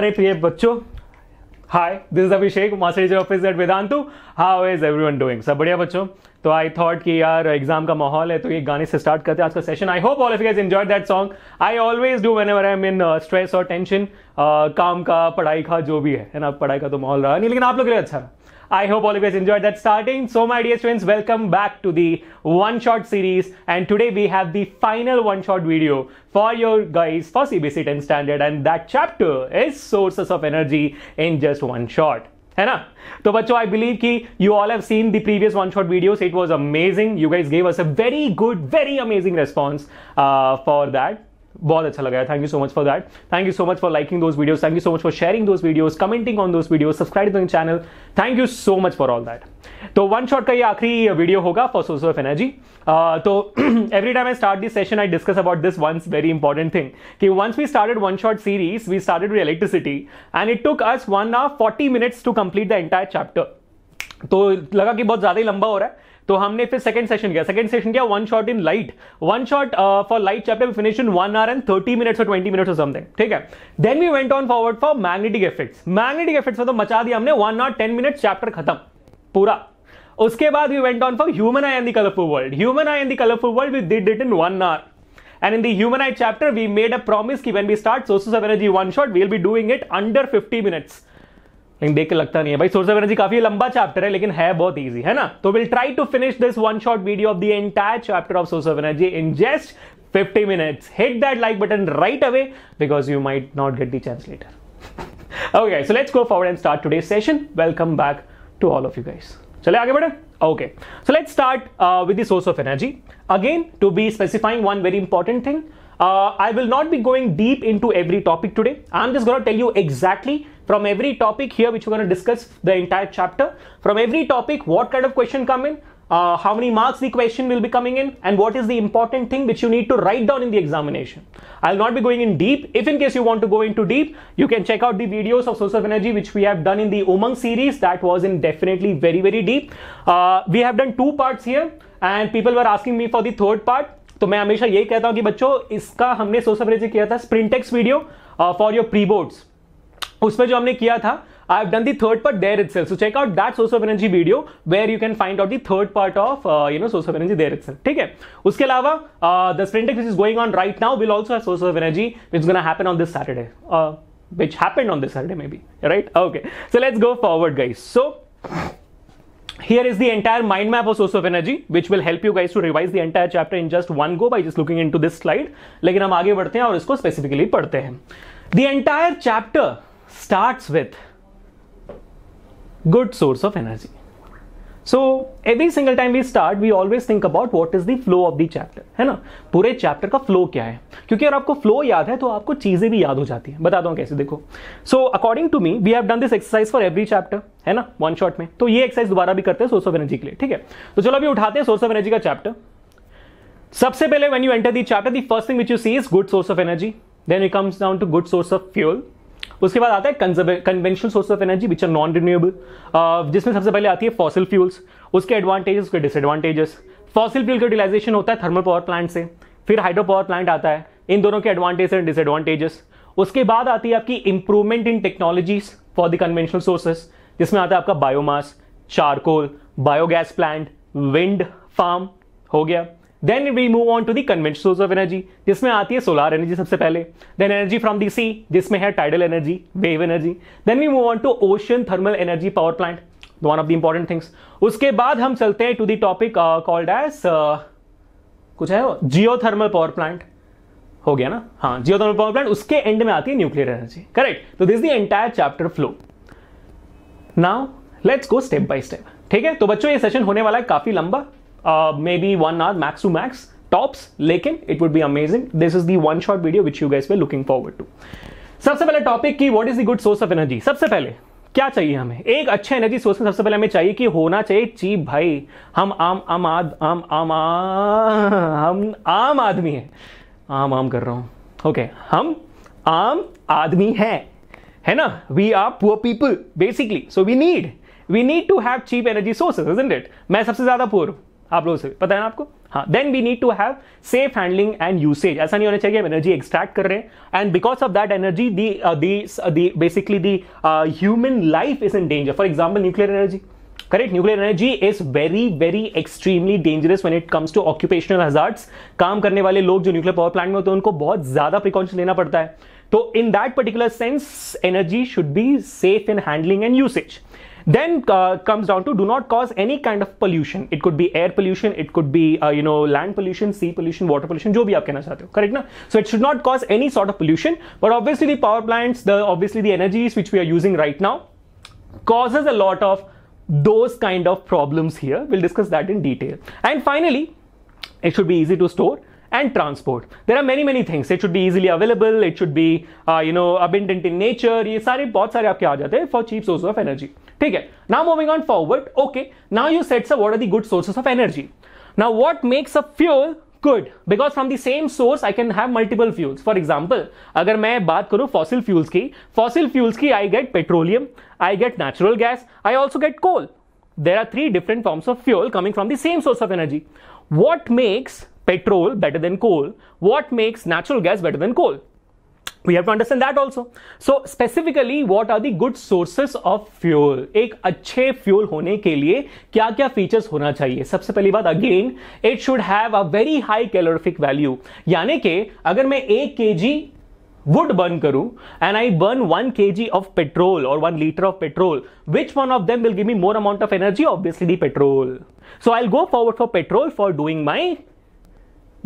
प्यारे प्रिय बच्चों hi this is Abhishek master teacher office at Vedantu how is everyone doing सब बढ़िया बच्चों तो आई थॉट कि यार एग्जाम का माहौल है तो ये गाने से स्टार्ट करते हैं आज का session I hope all of you guys enjoy that song I always do whenever I am in stress और टेंशन काम का पढ़ाई का जो भी है ना पढ़ाई का तो माहौल रहा नहीं लेकिन आप लोग के लिए अच्छा रहा I hope all of you guys enjoyed that starting. So my dear students, welcome back to the one-shot series and today we have the final one-shot video for your guys for CBC 10 standard and that chapter is sources of energy in just one shot. है ना तो बच्चों I believe कि you all have seen the previous one shot videos it was amazing you guys gave us a very good very amazing response for that बहुत अच्छा लगा thank you so much for that thank you so much for liking those videos thank you so much for sharing those videos commenting on those videos subscribe to channel thank you so much for all that तो one shot का ये आखिरी video होगा for source of energy तो every time I start this session I discuss about this once very important thing कि once we started one shot series we started with electricity and it took us one hour forty minutes to complete the entire chapter तो लगा कि बहुत ज्यादा ही लंबा हो रहा है तो हमने फिर सेकंड सेशन किया सेकंड सेशन किया one shot in light one shot for light chapter we finish in one hour and thirty minutes और ट्वेंटी मिनट्स और समथिंग ठीक है then we went on forward for magnetic effects magnetic effects तो मचा दिया हमने one hour ten minute chapter खत्म पूरा उसके बाद we went on for human eye and the colourful world human eye and the colourful world we did it in one hour and in the human chapter we made a promise promise that when start start sources of energy one shot, we'll be doing it under 50 minutes लेकिन देख के लगता नहीं है भाई source of energy काफी लंबा chapter है लेकिन है बहुत इजी है ना तो will try to finish this one shot video of the entire chapter of source of energy in just fifty minutes hit that like button right away because you might not get the chance later okay so let's go forward and start today session welcome back to all of you guys चले आगे बढ़े okay so let's start with the source of energy again to be specifying one very important thing I will not be going deep into every topic today I am just gonna tell you exactly from every topic here which we're going to discuss the entire chapter from every topic what kind of question come in uh, how many marks the question will be coming in and what is the important thing which you need to write down in the examination. I'll not be going in deep. If in case you want to go into deep, you can check out the videos of source of energy which we have done in the Umang series. That was in definitely very, very deep. Uh, we have done two parts here and people were asking me for the third part. तो मैं हमेशा यही कहता हूँ कि बच्चों इसका हमने सोशल किया था Sprintex video for your pre boards उसमें जो हमने किया था I have done the third part there it so check out that source of energy video where you can find out the third part of you know source of energy there it ठीक है उसके अलावा the Sprintec which is going on right now will also source of energy which gonna happen on this Saturday which happen on this Saturday maybe right okay so let's go forward guys so Here is the entire mind map of source of energy, which will help you guys to revise the entire chapter in just one go by just looking into this slide. लेकिन हम आगे बढ़ते हैं और इसको specifically पढ़ते हैं. The entire chapter starts with good source of energy. So every single time we start we always think about what is the flow of the chapter है ना पूरे चैप्टर का फ्लो क्या है क्योंकि अगर आपको फ्लो याद है तो आपको चीजें भी याद हो जाती है बता हूँ कैसे देखो so according to me we have done this exercise for every chapter है ना वन शॉट में तो ये एक्सरसाइज दोबारा भी करते हैं सोर्स ऑफ एनर्जी के लिए ठीक है तो चलो अभी उठाते हैं सोर्स ऑफ एनर्जी का चैप्टर सबसे पहले when you enter the chapter the first thing which you see is good source of energy then it comes down to good source of fuel उसके बाद आता है conventional source of energy which are non renewable जिसमें सबसे पहले आती है fossil fuels उसके एडवांटेजेस उसके डिसएडवांटेजेस फॉसिल फ्यूल का यूटिलाइजेशन होता है थर्मल पावर प्लांट से फिर हाइड्रो पावर प्लांट आता है इन दोनों के एडवांटेज एंड डिसएडवांटेजेस उसके बाद आती है आपकी improvement in technologies for the conventional sources जिसमें आता है आपका biomass charcoal biogas plant wind farm हो गया then we move on to the convention source of energy जिसमें आती है सोलर एनर्जी सबसे पहले then energy from the sea जिसमें है tidal energy wave energy then we move on to ocean thermal energy power plant one of the important things उसके बाद हम चलते हैं to the topic called as कुछ है जियो थर्मल पावर प्लांट हो गया ना हाँ जियो थर्मल पावर प्लांट उसके एंड में आती है न्यूक्लियर एनर्जी करेक्ट तो this the entire chapter flow now let's go step by step ठीक है तो बच्चों ये सेशन होने वाला है काफी लंबा maybe one hour max two max tops लेकिन it would be amazing this is the one shot video which you guys were looking forward to सबसे पहले टॉपिक की what is the good source of energy सबसे पहले क्या चाहिए हमें एक अच्छा एनर्जी सोर्स में सबसे पहले हमें चाहिए कि होना चाहिए चीप भाई हम आम आम आद आम आम हम आम आदमी हैं आम आम कर रहा हूं ओके okay, हम आम आदमी हैं है ना we are poor people basically so we need we need to have cheap energy sources it मैं सबसे ज्यादा पुअर हूं आप लोगों से पता है ना आपको हाँ then we need to have safe handling and usage ऐसा नहीं होना चाहिए हम एनर्जी एक्सट्रैक्ट कर रहे हैं and because of that energy the basically the human life is in danger for example nuclear energy correct nuclear energy is very very extremely dangerous when it comes to occupational hazards काम करने वाले लोग जो nuclear power plant में होते हैं उनको बहुत ज्यादा प्रिकॉशन लेना पड़ता है तो in that particular sense energy should be safe in handling and usage then uh, comes down to do not cause any kind of pollution it could be air pollution it could be uh, you know land pollution sea pollution water pollution jo bhi aap kehna chahte ho correct na so it should not cause any sort of pollution but obviously the power plants the obviously the energies which we are using right now causes a lot of those kind of problems here we'll discuss that in detail and finally it should be easy to store and transport. There are many many things. It should be easily available. It should be uh, you know abundant in nature. ये सारे बहुत सारे आपके आ जाते हैं for cheap sources of energy. ठीक है. Now moving on forward. Okay. Now you said sir, what are the good sources of energy? Now what makes a fuel good? Because from the same source I can have multiple fuels. For example, अगर मैं बात करूँ fossil fuels की, fossil fuels की I get petroleum, I get natural gas, I also get coal. There are three different forms of fuel coming from the same source of energy. What makes petrol better than coal? What makes natural gas better than coal? We have to understand that also. So specifically, what are the good sources of fuel? एक अच्छे fuel होने के लिए क्या क्या features होना चाहिए सबसे पहली बात again, it should have a very high calorific value. यानी कि अगर मैं एक kg जी wood burn karu and i burn 1 kg of petrol or 1 liter of petrol which one of them will give me more amount of energy obviously the petrol so i'll go forward for petrol for doing my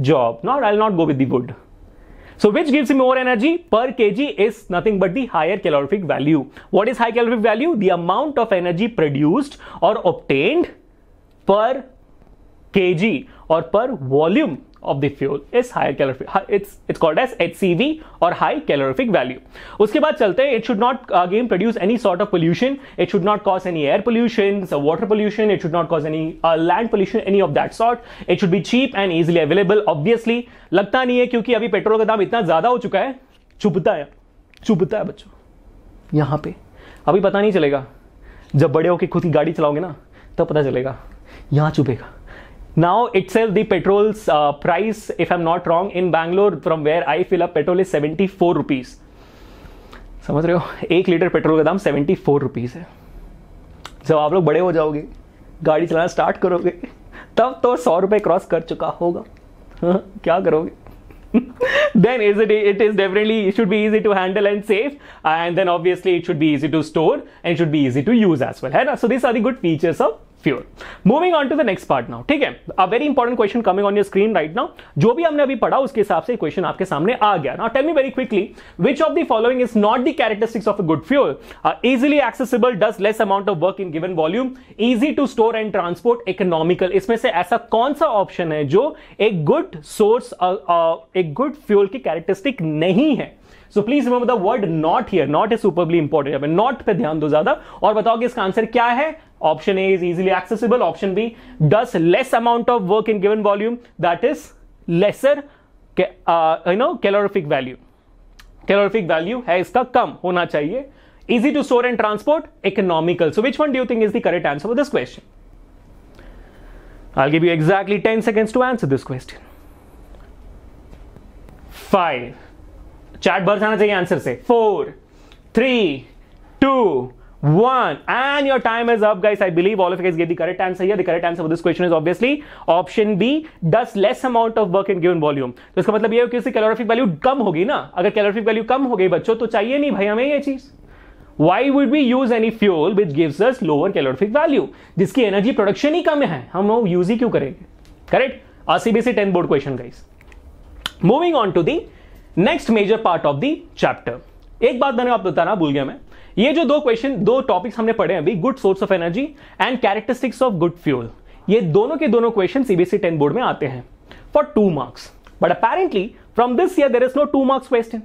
job. Now I'll not go with the wood. So which gives you more energy per kg is nothing but the higher calorific value. What is high calorific value? The amount of energy produced or obtained per kg or per volume of the fuel is high calorific its its called as HCV और high calorific value उसके बाद चलते हैं it should not again produce any sort of pollution it should not cause any air pollution water pollution it should not cause any land pollution any of that sort it should be cheap and easily available obviously लगता नहीं है क्योंकि अभी petrol का दाम इतना ज्यादा हो चुका है चुभता है चुभता है बच्चों यहां पे अभी पता नहीं चलेगा जब बड़े होकर खुद की गाड़ी चलाओगे ना तब तो पता चलेगा यहां चुपेगा now itself the petrol's uh, price if i'm not wrong in bangalore from where i fill up petrol is 74 rupees समझ रहे हो एक लीटर पेट्रोल का दाम 74 रुपीज़ है जब आप लोग बड़े हो जाओगे गाड़ी चलाना स्टार्ट करोगे तब तो सौ रुपये क्रॉस कर चुका होगा क्या करोगे then is it it is definitely it should be easy to handle and safe and then obviously it should be easy to store and should be easy to use as well right? so these are the good features of fuel moving on to the next part now ठीक है a very important question coming on your screen right now जो भी हमने अभी पढ़ा उसके हिसाब से क्वेश्चन आपके सामने आ गया now tell me very quickly which of the following is not the characteristics of a good fuel easily accessible does less amount of work in given volume easy to store and transport economical इसमें से ऐसा कौन सा option है जो एक good source uh, uh, एक good fuel की कैरेक्टरिस्टिक नहीं है so please remember the word not here not is superly important not पे ध्यान दो ज्यादा और बताओ कि इसका आंसर क्या है option A is easily accessible option B does less amount of work in given volume that is lesser you know calorific value calorific value है इसका कम होना चाहिए easy to store and transport economical so which one do think is the correct answer for this question I give you exactly ten seconds to answer this question five चार्ट भर जाना चाहिए answer से four three to one and your time is up guys i believe all of you guys get the correct answer here the correct answer for this question is obviously option b does less amount of work in given volume तो इसका मतलब ये कि इसकी calorific value कम होगी ना अगर कैलोरफिक value कम हो गई बच्चों तो चाहिए नहीं भाई हमें ये चीज why would be use any fuel which gives us lower calorific value जिसकी एनर्जी प्रोडक्शन ही कम है हम वो यूज ही क्यों करेंगे correct RCBC ten board question guys moving on to the next major part of the chapter एक बात मैंने आप बताना भूल गया मैं ये जो दो क्वेश्चन दो टॉपिक्स हमने पढ़े अभी good source of energy and characteristics of good fuel ये दोनों के दोनों क्वेश्चन सीबीएसई टेन बोर्ड में आते हैं for two marks but apparently from this year there is no two marks question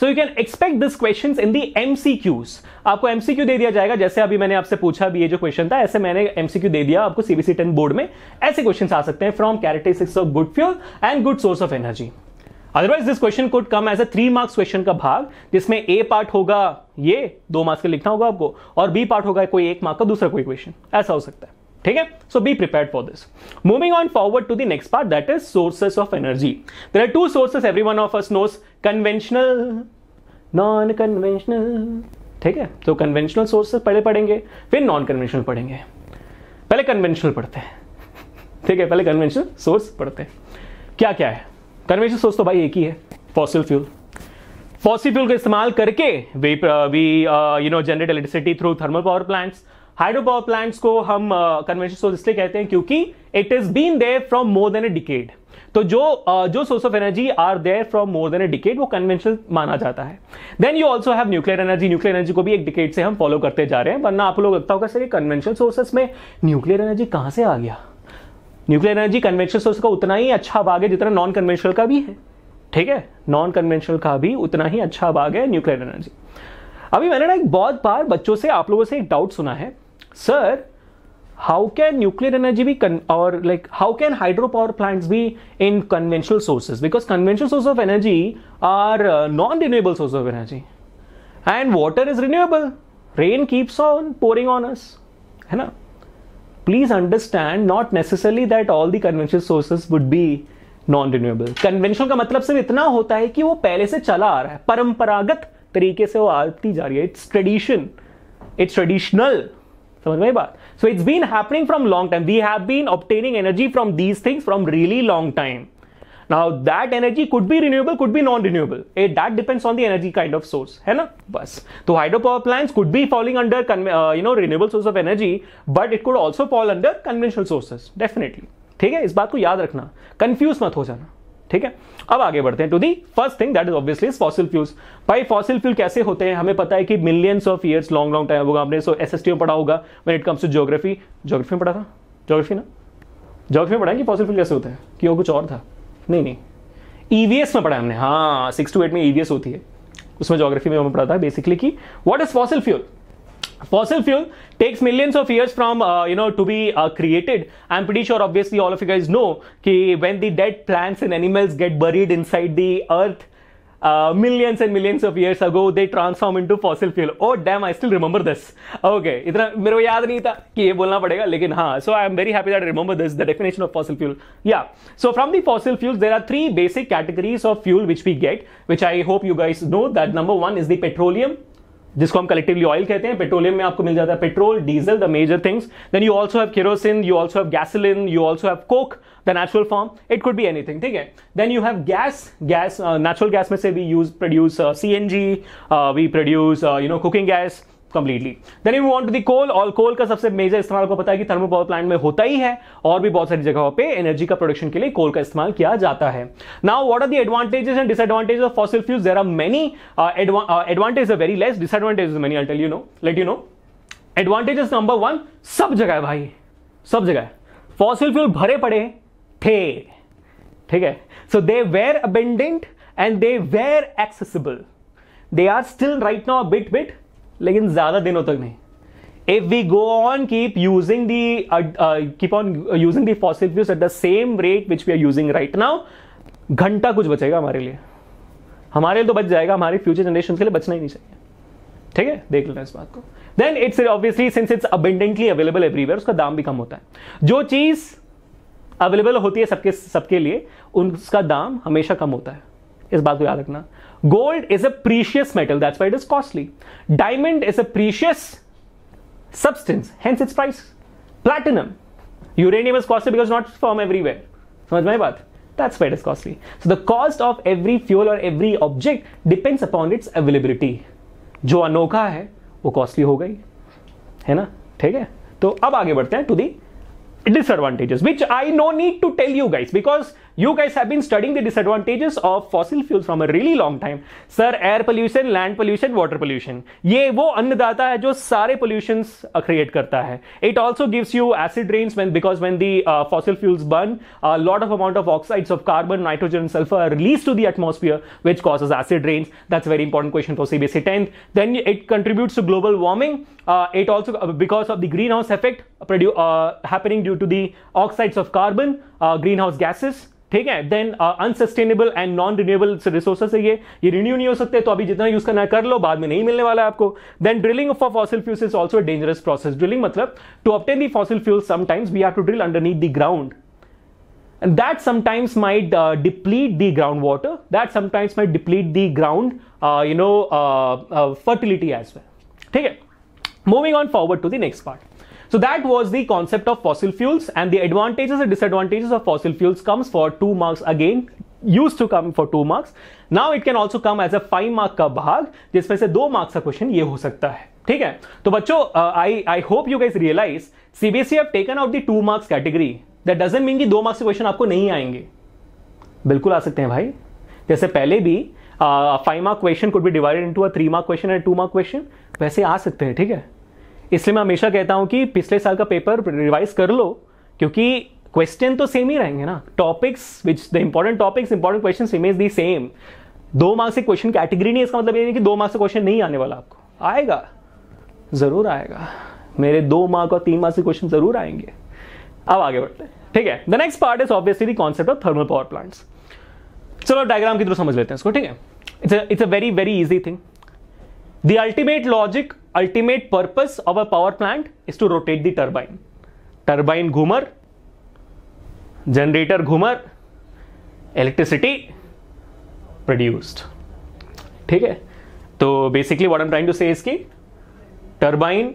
so you can expect this question in the MCQs आपको MCQ दे दिया जाएगा जैसे अभी मैंने आपसे पूछा अभी ये जो क्वेश्चन था ऐसे मैंने एमसीक्यू दे दिया आपको सीबीसी टेन बोर्ड में ऐसे क्वेश्चन आ सकते हैं from characteristics of good fuel and good source of energy otherwise this question could come as a three marks question का भाग जिसमें ए पार्ट होगा ये दो मार्क्स का लिखना होगा आपको और बी पार्ट होगा कोई एक मार्क का दूसरा कोई क्वेश्चन ऐसा हो सकता है ठीक है so be prepare for this moving on forward to the next part that is sources of energy there are two sources every one of us knows conventional non conventional ठीक है तो कन्वेंशनल सोर्सेस पहले पढ़ेंगे फिर non conventional पढ़ेंगे पहले conventional पढ़ते हैं ठीक है पहले कन्वेंशनल सोर्स पढ़ते हैं क्या क्या है कन्वेंशनल सोर्स तो भाई एक ही है फॉसिल फ्यूल फॉसिल फ्यूल का इस्तेमाल करके we we you know generate electricity through thermal power plants hydro power plants को हम कन्वेंशन सोर्स इसलिए कहते हैं क्योंकि it is been there from more than a decade तो जो uh, जो source of energy are there from more than a decade वो कन्वेंशनल माना जाता है then you also have nuclear energy nuclear energy को भी एक डिकेड से हम फॉलो करते जा रहे हैं वरना आप लोग लगता होगा सर ये कन्वेंशनल सोर्सेस में न्यूक्लियर एनर्जी कहां से आ गया न्यूक्लियर एनर्जी कन्वेंशनल सोर्स का उतना ही अच्छा भाग है जितना नॉन कन्वेंशनल का भी है ठीक है नॉन कन्वेंशनल का भी उतना ही अच्छा भाग है न्यूक्लियर एनर्जी अभी मैंने ना एक बहुत बार बच्चों से आप लोगों से एक डाउट सुना है sir how can nuclear energy भी और like how can hydro power plants भी in conventional sources because conventional source of energy are non renewable source of energy and water is renewable rain keeps on pouring on us है ना please understand not necessarily that all the conventional sources would be non renewable conventional का मतलब सिर्फ इतना होता है कि वो पहले से चला आ रहा है परंपरागत तरीके से वो आती जा रही है इट्स ट्रेडिशन इट्स ट्रेडिशनल समझ में बात so it's been happening from long time we have been obtaining energy from these things from really long time now that energy could भी रिन्यूएबल कुड भी non renewable it that depends on the energy kind of source है ना बस तो hydro power plants could be falling under you know renewable source of energy but it could also fall under conventional sources definitely ठीक है इस बात को याद रखना कंफ्यूज मत हो जाना ठीक है अब आगे बढ़ते हैं to the first thing that is obviously fossil fuels भाई फॉसिल फ्यूल कैसे होते हैं हमें पता है कि millions of years long long time होगा आपने सो एस एस टी में पढ़ा होगा when it comes to geography geography में पढ़ा था ज्योग्राफी ना ज्योग्राफी में पढ़ाएंगे फॉसिल फ्यूल कैसे होता है कि वो कुछ और था नहीं नहीं ईवीएस में पढ़ा हमने हाँ सिक्स टू एट में ईवीएस होती है उसमें जोग्राफी में हमें पढ़ा था बेसिकली कि what is fossil fuel fossil fuel takes millions of years from uh, you know to be uh, created i'm pretty sure obviously all of you guys know ki when the dead plants and animals get buried inside the earth Uh, millions and millions of years ago they transform into fossil fuel oh damn i still remember this okay इतना मेरे को याद नहीं था कि ये बोलना पड़ेगा लेकिन हाँ so i am very happy that i remember this the definition of fossil fuel yeah so from the fossil fuels there are three basic categories of fuel which we get which i hope you guys know that number one is the petroleum जिसको हम collectively oil कहते हैं petroleum में आपको मिल जाता है petrol diesel the major things then you also have kerosene you also have gasoline you also have coke the natural form it could be anything ठीक है then you have gas gas natural gas में से we use produce C N G we produce you know cooking gas completely then you want the coal और coal का सबसे major इस्तेमाल को पता है कि थर्मल पावर प्लांट में होता ही है और भी बहुत सारी जगहों पे एनर्जी का प्रोडक्शन के लिए कोल का इस्तेमाल किया जाता है now what are the advantages and disadvantages of fossil fuels there are many advantage are very less disadvantages many I tell you know let you know advantages number one सब जगह है भाई सब जगह फॉसिल फ्यूल भरे पड़े थे ठीक है so they were abundant and they were accessible they are still right now bit bit लेकिन ज़्यादा दिनों तक नहीं if we go on keep using the keep on using the fossil fuels at the same rate which we are using right now घंटा कुछ बचेगा हमारे लिए हमारे लिए तो बच जाएगा हमारे फ्यूचर जनरेशन के लिए बचना ही नहीं चाहिए ठीक है देख लेना इस बात को then it's obviously since it's abundantly available everywhere उसका दाम भी कम होता है जो चीज अवेलेबल होती है सबके सबके लिए उसका दाम हमेशा कम होता है इस बात को याद रखना gold is a precious metal that's why it is costly diamond is a precious substance, hence its price. Platinum. Uranium is costly because not from everywhere. समझ में बात That's why it is costly. So the cost of every fuel or every object depends upon its availability. जो अनोखा है वो costly हो गई है ना ठीक है तो अब आगे बढ़ते हैं to the disadvantages which I know need to tell you guys because You guys have been studying the disadvantages of fossil fuels from a really long time. Sir, air pollution, land pollution, water pollution. ये वो अन्नदाता है जो सारे pollutions create करता है. It also gives you acid rains when because when the uh, fossil fuels burn, a lot of amount of oxides of carbon, nitrogen, and sulfur are released to the atmosphere, which causes acid rains. That's a very important question for CBC 10th. Then it contributes to global warming. Uh, it also because of the greenhouse effect produ- uh, happening due to the oxides of carbon uh, greenhouse ठीक है then unsustainable and non renewable resources है ये ये renew नहीं हो सकते तो अभी जितना यूज करना है कर लो बाद में नहीं मिलने वाला है आपको then drilling of fossil fuels is also dangerous process drilling मतलब to obtain the fossil fuel sometimes we have to drill underneath the ground and that sometimes might deplete the ground water that sometimes might deplete the ground you know fertility as well ठीक है moving on forward to the next part So that was the concept of fossil fuels and the advantages and disadvantages of fossil fuels comes for two marks again used to come for two marks now it can also come as a five mark का भाग जिसमें से दो marks का question ye ho sakta hai ठीक है तो बच्चों I I hope you guys realise CBSE have taken out the two marks category that doesn't mean कि दो मार्क्स के क्वेश्चन आपको नहीं आएंगे बिल्कुल आ सकते हैं भाई जैसे पहले भी five mark question could be divided into a three mark question and two mark question वैसे आ सकते हैं ठीक है थीके? इसलिए मैं हमेशा कहता हूं कि पिछले साल का पेपर रिवाइज कर लो क्योंकि क्वेश्चन तो सेम ही रहेंगे ना topics which the important topics important question remains the same दो मार्क्स से क्वेश्चन कैटेगरी नहीं इसका मतलब ये नहीं कि दो मार्क्स से क्वेश्चन नहीं आने वाला आपको आएगा ज़रूर आएगा मेरे दो मार्क और तीन मार्क्स के क्वेश्चन ज़रूर आएंगे अब आगे बढ़ते हैं ठीक है the next part is obviously concept of thermal power plants चलो डायग्राम की थ्रू समझ लेते हैं इसको ठीक है it's it's a very very easy thing The ultimate logic, ultimate purpose of a power plant is to rotate the turbine. Turbine Ghoomar generator Ghoomar electricity produced. ठीक है तो basically what I am trying to say इसकी turbine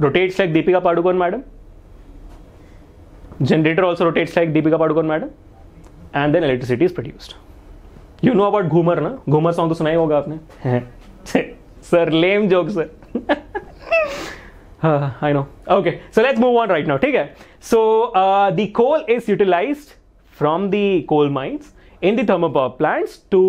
rotates like Deepika Padukone madam generator also rotates like Deepika Padukone madam and then electricity is produced. You know about Ghoomar ना Ghoomar song तो सुना ही होगा आपने sir lame joke sir I know okay so let's move on right now ठीक है so the coal is utilise from the coal mines in the thermo power plants to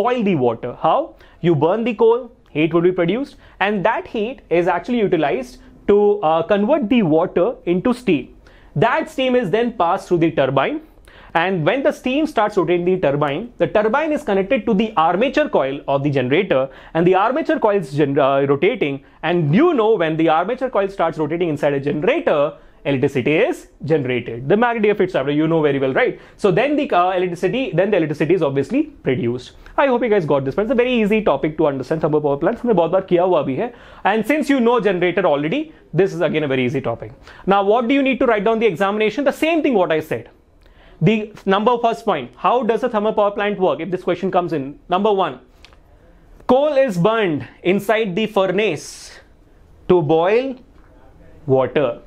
boil the water how you burn the coal heat would be produced and that heat is actually utilise to convert the water into steam that steam is then pass through the turbine And when the steam starts rotating the turbine, the turbine is connected to the armature coil of the generator, and the armature coil is uh, rotating. And you know, when the armature coil starts rotating inside a generator, electricity is generated. The Margadier effect, you know very well, right? So then the uh, electricity, then the electricity is obviously produced. I hope you guys got this. It's a very easy topic to understand. Thermal power plants हमने बहुत बार किया हुआ And since you know generator already, this is again a very easy topic. Now, what do you need to write down the examination? The same thing what I said. The number first point, how does a thermal power plant work if this question comes in? Number one, coal is burned inside the furnace to boil water.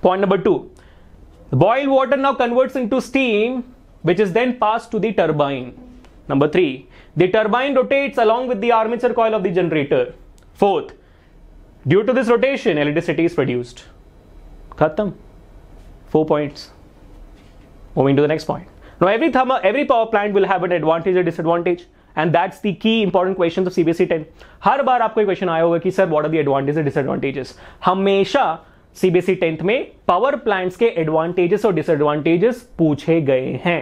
Point number two, boiled water now converts into steam which is then passed to the turbine. Number three, the turbine rotates along with the armature coil of the generator. Fourth, due to this rotation, electricity is produced. Khatam. Four points. Moving to the next point. Now, every, thermal every power plant will have an advantage or disadvantage. and that's the key important question of CBSE 10. हर बार आपको question आया होगा कि sir what are the advantage and disadvantages हमेशा CBSE tenth e में power plants के advantages और डिसएडवांटेजेस पूछे गए हैं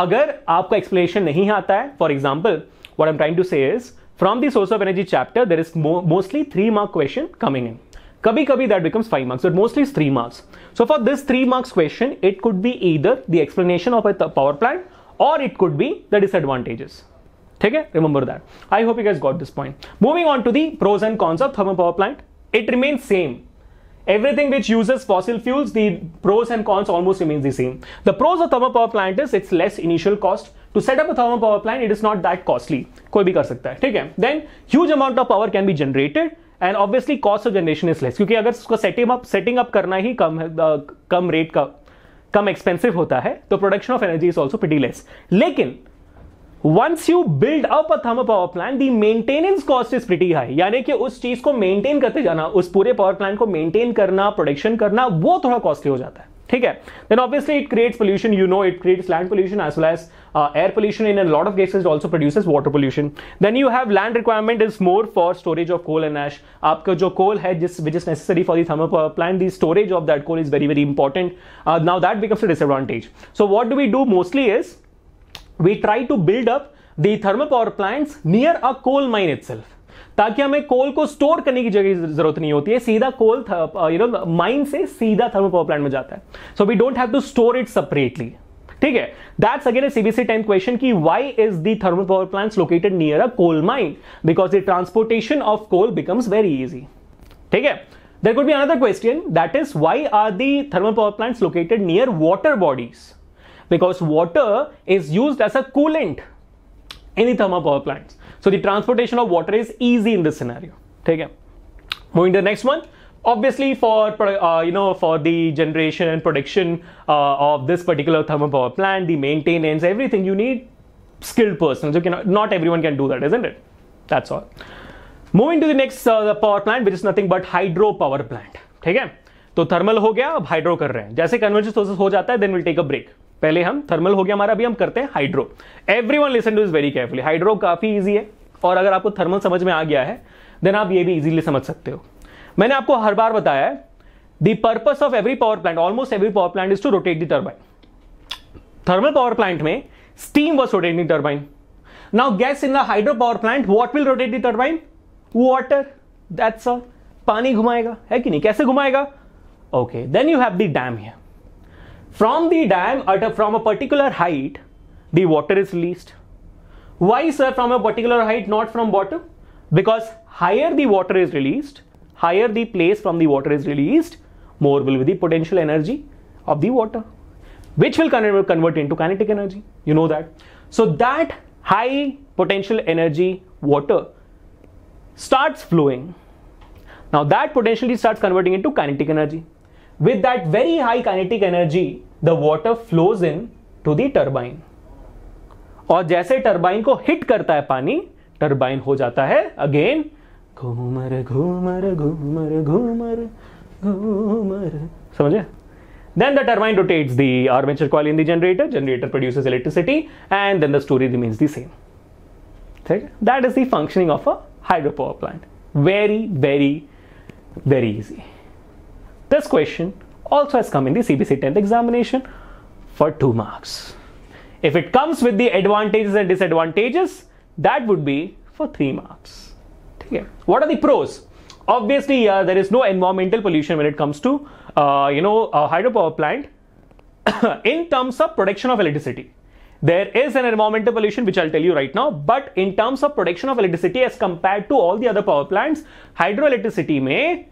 अगर आपका एक्सप्लेनेशन नहीं आता है for example what am trying to say from the source of energy chapter there is mostly three mark question coming in Kabhi kabhi that becomes 5 marks, but mostly it's 3 marks. So for this 3 marks question, it could be either the explanation of a power plant or it could be the disadvantages. Okay, remember that. I hope you guys got this point. Moving on to the pros and cons of thermal power plant, it remains same. Everything which uses fossil fuels, the pros and cons almost remains the same. The pros of thermal power plant is it's less initial cost, to set up a thermal power plant it is not that costly koi bhi kar sakta hai then huge amount of power can be generated and obviously cost of generation is less क्योंकि अगर उसको setting up setting up करना ही कम है कम rate का कम expensive होता है तो production of energy is also pretty less लेकिन once you build up a thermal power plant the maintenance cost is pretty high यानी कि उस चीज को मेंटेन करते जाना उस पूरे पावर प्लांट को मेंटेन करना प्रोडक्शन करना वो थोड़ा कॉस्टली हो जाता है ठीक है then obviously it creates pollution you know it creates land pollution as well as air pollution in a lot of cases it also produces water pollution then you have land requirement is more for storage of coal and ash aapka jo coal hai which is necessary for the thermal power plant the storage of that coal is very very important uh, now that becomes a disadvantage so what do we do mostly is we try to build up the thermal power plants near a coal mine itself ताकि हमें कोल को store करने की जगह जरूरत नहीं होती है सीधा कोल यू नो माइन से सीधा थर्मल पावर प्लांट में जाता है so we don't have to store it separately ठीक है that's again a CBC ten question की why is the thermal power plants located near a coal mine because the transportation of coal becomes very easy ठीक है there could be another question that is why are the thermal power plants located near water bodies because water is used as a coolant any thermal power plants. So the transportation of water is easy in this scenario. Take care. Moving to the next one. Obviously, for uh, you know, for the generation and production uh, of this particular thermal power plant, the maintenance, everything, you need skilled persons. You cannot, not everyone can do that, isn't it? That's all. Moving to the next uh, the power plant, which is nothing but hydro power plant. ठीक So thermal thermal हो गया अब hydro कर रहे हैं जैसे convention process हो जाता है we'll take a break. पहले हम थर्मल हो गया हमारा अभी हम करते हैं hydro every one listen to is very carefully hydro काफी ईजी है और अगर आपको थर्मल समझ में आ गया है देन आप ये भी इजीली समझ सकते हो मैंने आपको हर बार बताया है the purpose of every power plant almost every power plant is to rotate the turbine thermal power plant में steam was the turbine now gas in the hydro power plant what will rotate the turbine water that's all पानी घुमाएगा है कि नहीं कैसे घुमाएगा okay then you have the dam here From the dam at a, from a particular height, the water is released. Why sir from a particular height not from bottom? Because higher the water is released, higher the place from the water is released, more will be the potential energy of the water, which will convert into kinetic energy. You know that. So that high potential energy water starts flowing. Now that potentially starts converting into kinetic energy. With that very high kinetic energy, the water flows into the turbine और जैसे turbine को hit करता है पानी turbine हो जाता है again घूमर घूमर घूमर घूमर घूमर समझे then the turbine rotate the armature coil in the generator generator produces electricity and then the story remains the same ठीक है that is the functioning of a hydro hydropower plant very very very easy this question also has come in the CBC 10th examination for 2 marks. If it comes with the advantages and disadvantages, that would be for 3 marks. Okay. What are the pros? Obviously, uh, there is no environmental pollution when it comes to, uh, you know, a hydropower plant in terms of production of electricity. There is an environmental pollution, which I'll tell you right now, but in terms of production of electricity as compared to all the other power plants, hydroelectricity may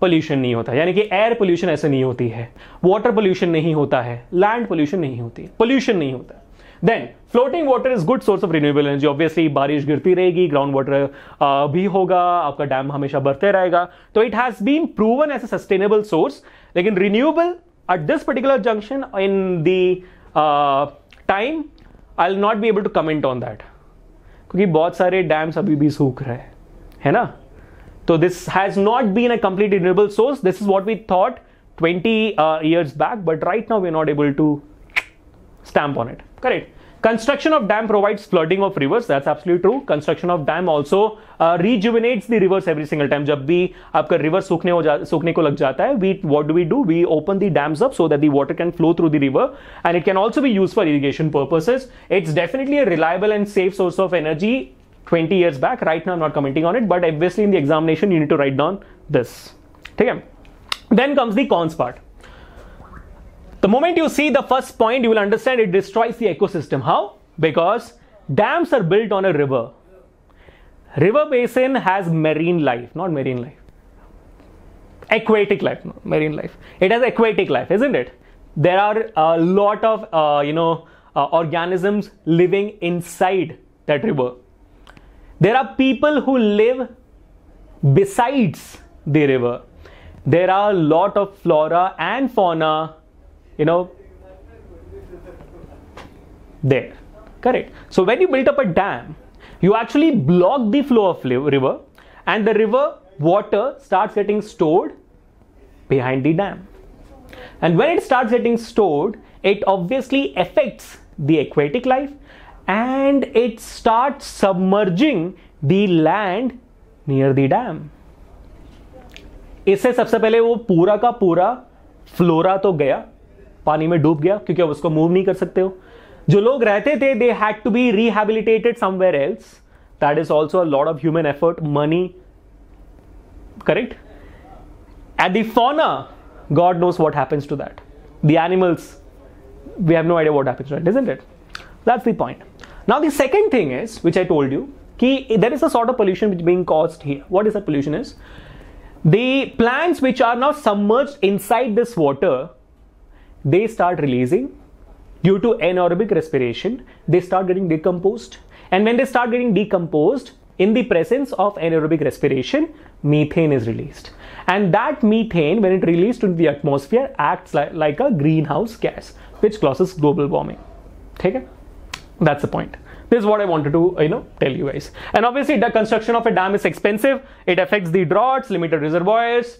pollution नहीं होता यानी कि air pollution ऐसे नहीं होती है water pollution नहीं होता है लैंड पोल्यूशन नहीं होती पोल्यूशन नहीं होता then floating water is good source of renewable energy obviously बारिश गिरती रहेगी ग्राउंड वाटर भी होगा आपका डैम हमेशा बढ़ते रहेगा तो it has been proven as a sustainable source लेकिन renewable at this particular junction in the time I will not be able to comment on that क्योंकि बहुत सारे डैम्स अभी भी सूख रहे हैं है ना So this has not been a completely renewable source. This is what we thought 20 uh, years back, but right now we're not able to stamp on it. Correct. Construction of dam provides flooding of rivers. That's absolutely true. Construction of dam also uh, rejuvenates the rivers every single time. जब भी आपका river sukne हो सूखने को लग जाता है, we what do we do? We open the dams up so that the water can flow through the river, and it can also be used for irrigation purposes. It's definitely a reliable and safe source of energy 20 years back right now i'm not commenting on it but obviously in the examination you need to write down this okay then comes the cons part the moment you see the first point you will understand it destroys the ecosystem how because dams are built on a river river basin has marine life not marine life aquatic life no, marine life it has aquatic life isn't it there are a lot of uh, you know uh, organisms living inside that river there are people who live besides the river. There are a lot of flora and fauna, you know, there. Correct. So when you build up a dam, you actually block the flow of river and the river water starts getting stored behind the dam. And when it starts getting stored, it obviously affects the aquatic life and it start submerging the land near the dam इससे सबसे पहले वो पूरा का पूरा flora तो गया पानी में डूब गया क्योंकि अब उसको मूव नहीं कर सकते हो जो लोग रहते थे they had to be rehabilitated somewhere else that is also lord of human effort money correct at the fauna god knows what happens to that the animals we have no idea what happens to that in it that's the point Now the second thing is, which I told you, ki there is a sort of pollution which is being caused here. What is that pollution is? The plants which are now submerged inside this water, they start releasing due to anaerobic respiration. They start getting decomposed. And when they start getting decomposed, in the presence of anaerobic respiration, methane is released. And that methane, when it released into the atmosphere, acts like, like a greenhouse gas, which causes global warming. Okay? that's the point this is what i wanted to you know tell you guys and obviously the construction of a dam is expensive it affects the droughts limited reservoirs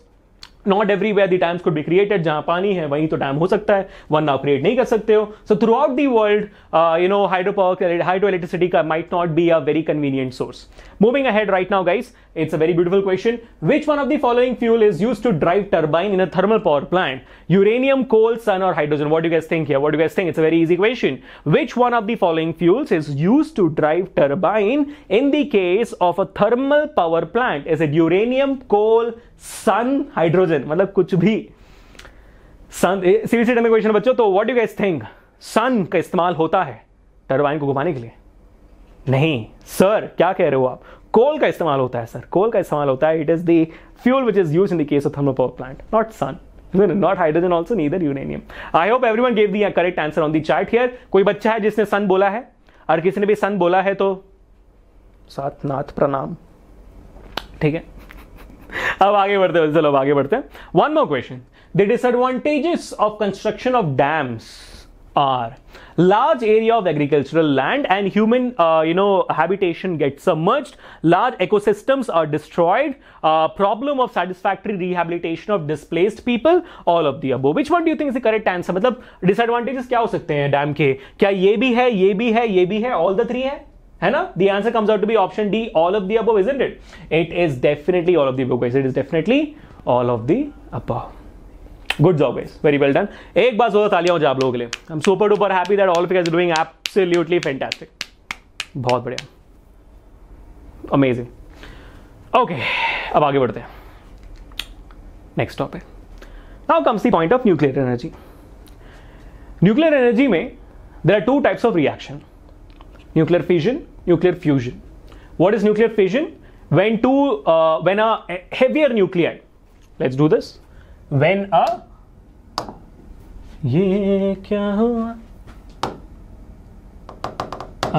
not everywhere the dams could be created jahan pani hai wahi to dam ho sakta hai one now create nahi kar sakte so throughout the world uh, you know hydropower hydroelectricity might not be a very convenient source Moving ahead right now, guys, it's a very beautiful question. Which one of the following fuel is used to drive turbine in a thermal power plant? Uranium, coal, sun, or hydrogen? What do you guys think here? What do you guys think? It's a very easy question. Which one of the following fuels is used to drive turbine in the case of a thermal power plant? Is it uranium, coal, sun, hydrogen? मतलब कुछ भी सन series में question बच्चों तो what you guess think sun का इस्तेमाल होता है टरबाइन को घुमाने के लिए नहीं सर क्या कह रहे हो आप कोल का इस्तेमाल होता है सर कोल का इस्तेमाल होता है it is the fuel which is use in the case of thermal power plant not sun not hydrogen also neither uranium I hope every one gave the correct answer on the chart here कोई बच्चा है जिसने सन बोला है और किसी ने भी सन बोला है तो सातनाथ प्रणाम ठीक है अब आगे बढ़ते हैं चलो आगे बढ़ते हैं one more question the disadvantages of construction of dams are large area of agricultural land and human uh, you know habitation gets submerged large ecosystems are destroyed uh, problem of satisfactory rehabilitation of displaced people all of the above which one do you think is the correct answer मतलब disadvantages क्या हो Dam. हैं dam के क्या ये भी है ये भी है ये भी है all the three है है ना the answer comes out to be option D all of the above isn't it it is definitely all of the above guys it is definitely all of the above good job guys very well done एक बार जोर तालियां हो जाए आप लोगों के लिए I am super duper happy that all of doing absolutely fantastic बहुत बढ़िया अमेजिंग ओके अब आगे बढ़ते हैं next topic now comes the point of nuclear energy nuclear energy में there are two types of reaction nuclear fusion nuclear fusion what is nuclear fusion when two when when heavier nuclear let's do this when a ये क्या हुआ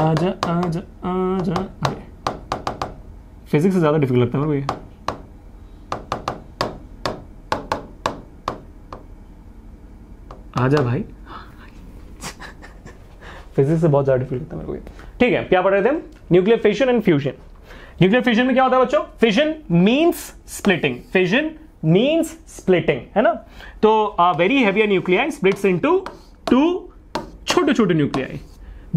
आजा आजा आजा physics से ज़्यादा difficult लगता है मेरे को ये आजा भाई फिजिक्स से बहुत ज़्यादा डिफिकल्ट लगता है मेरे को ये ठीक है क्या पढ़ रहे थे हम nuclear fission and fusion nuclear fission में क्या होता है बच्चों fission means splitting fission means splitting है ना तो uh, very heavy nuclei splits into 2 छोटे छोटे nuclei,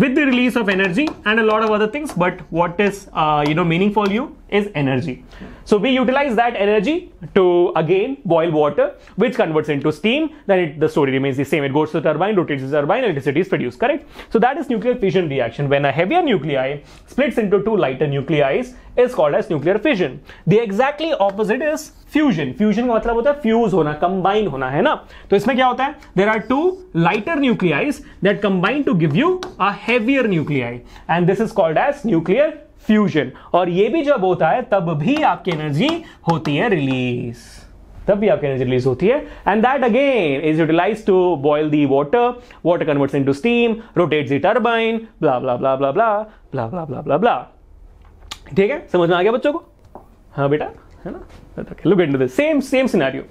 with the release of energy and a lot of other things but what is uh, you know meaningful you is energy so we utilize that energy to again boil water, which converts into steam. Then it, the story remains the same. It goes to the turbine, rotates the turbine, electricity is produced, correct? So that is nuclear fission reaction. When a heavier nuclei splits into two lighter nuclei is called as nuclear fission. The exactly opposite is fusion. Fusion का मतलब होता है fuse होना combine होना है ना तो इसमें क्या होता है are two lighter nuclei that combine to give you a heavier nuclei, and this is called as nuclear. Fusion और ये भी जब होता है तब भी आपकी एनर्जी होती है रिलीज तब भी आपकी एनर्जी रिलीज होती है and that again is utilize to boil the water water converts to steam rotate the turbine blah blah blah blah blah blah blah blah blah blah ठीक है समझ में आ गया बच्चों को हाँ बेटा है ना look into this same same scenario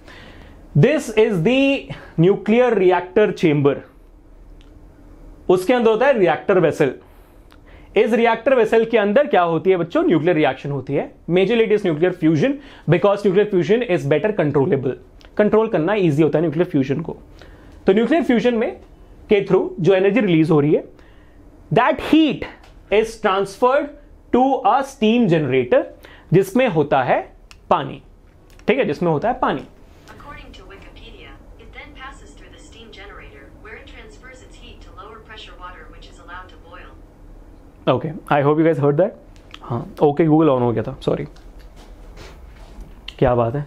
this is the nuclear reactor chamber उसके अंदर होता है रिएक्टर वेसल इस रिएक्टर वेसल के अंदर क्या होती है बच्चों न्यूक्लियर रिएक्शन होती है major it is nuclear fusion because nuclear fusion is better controllable control करना ईजी होता है न्यूक्लियर फ्यूजन को तो न्यूक्लियर फ्यूजन में के थ्रू जो एनर्जी रिलीज हो रही है that heat is transferred to a steam generator जिसमें होता है पानी ठीक है जिसमें होता है पानी okay I hope you guys heard that हाँ ओके गूगल ऑन हो गया था सॉरी क्या बात है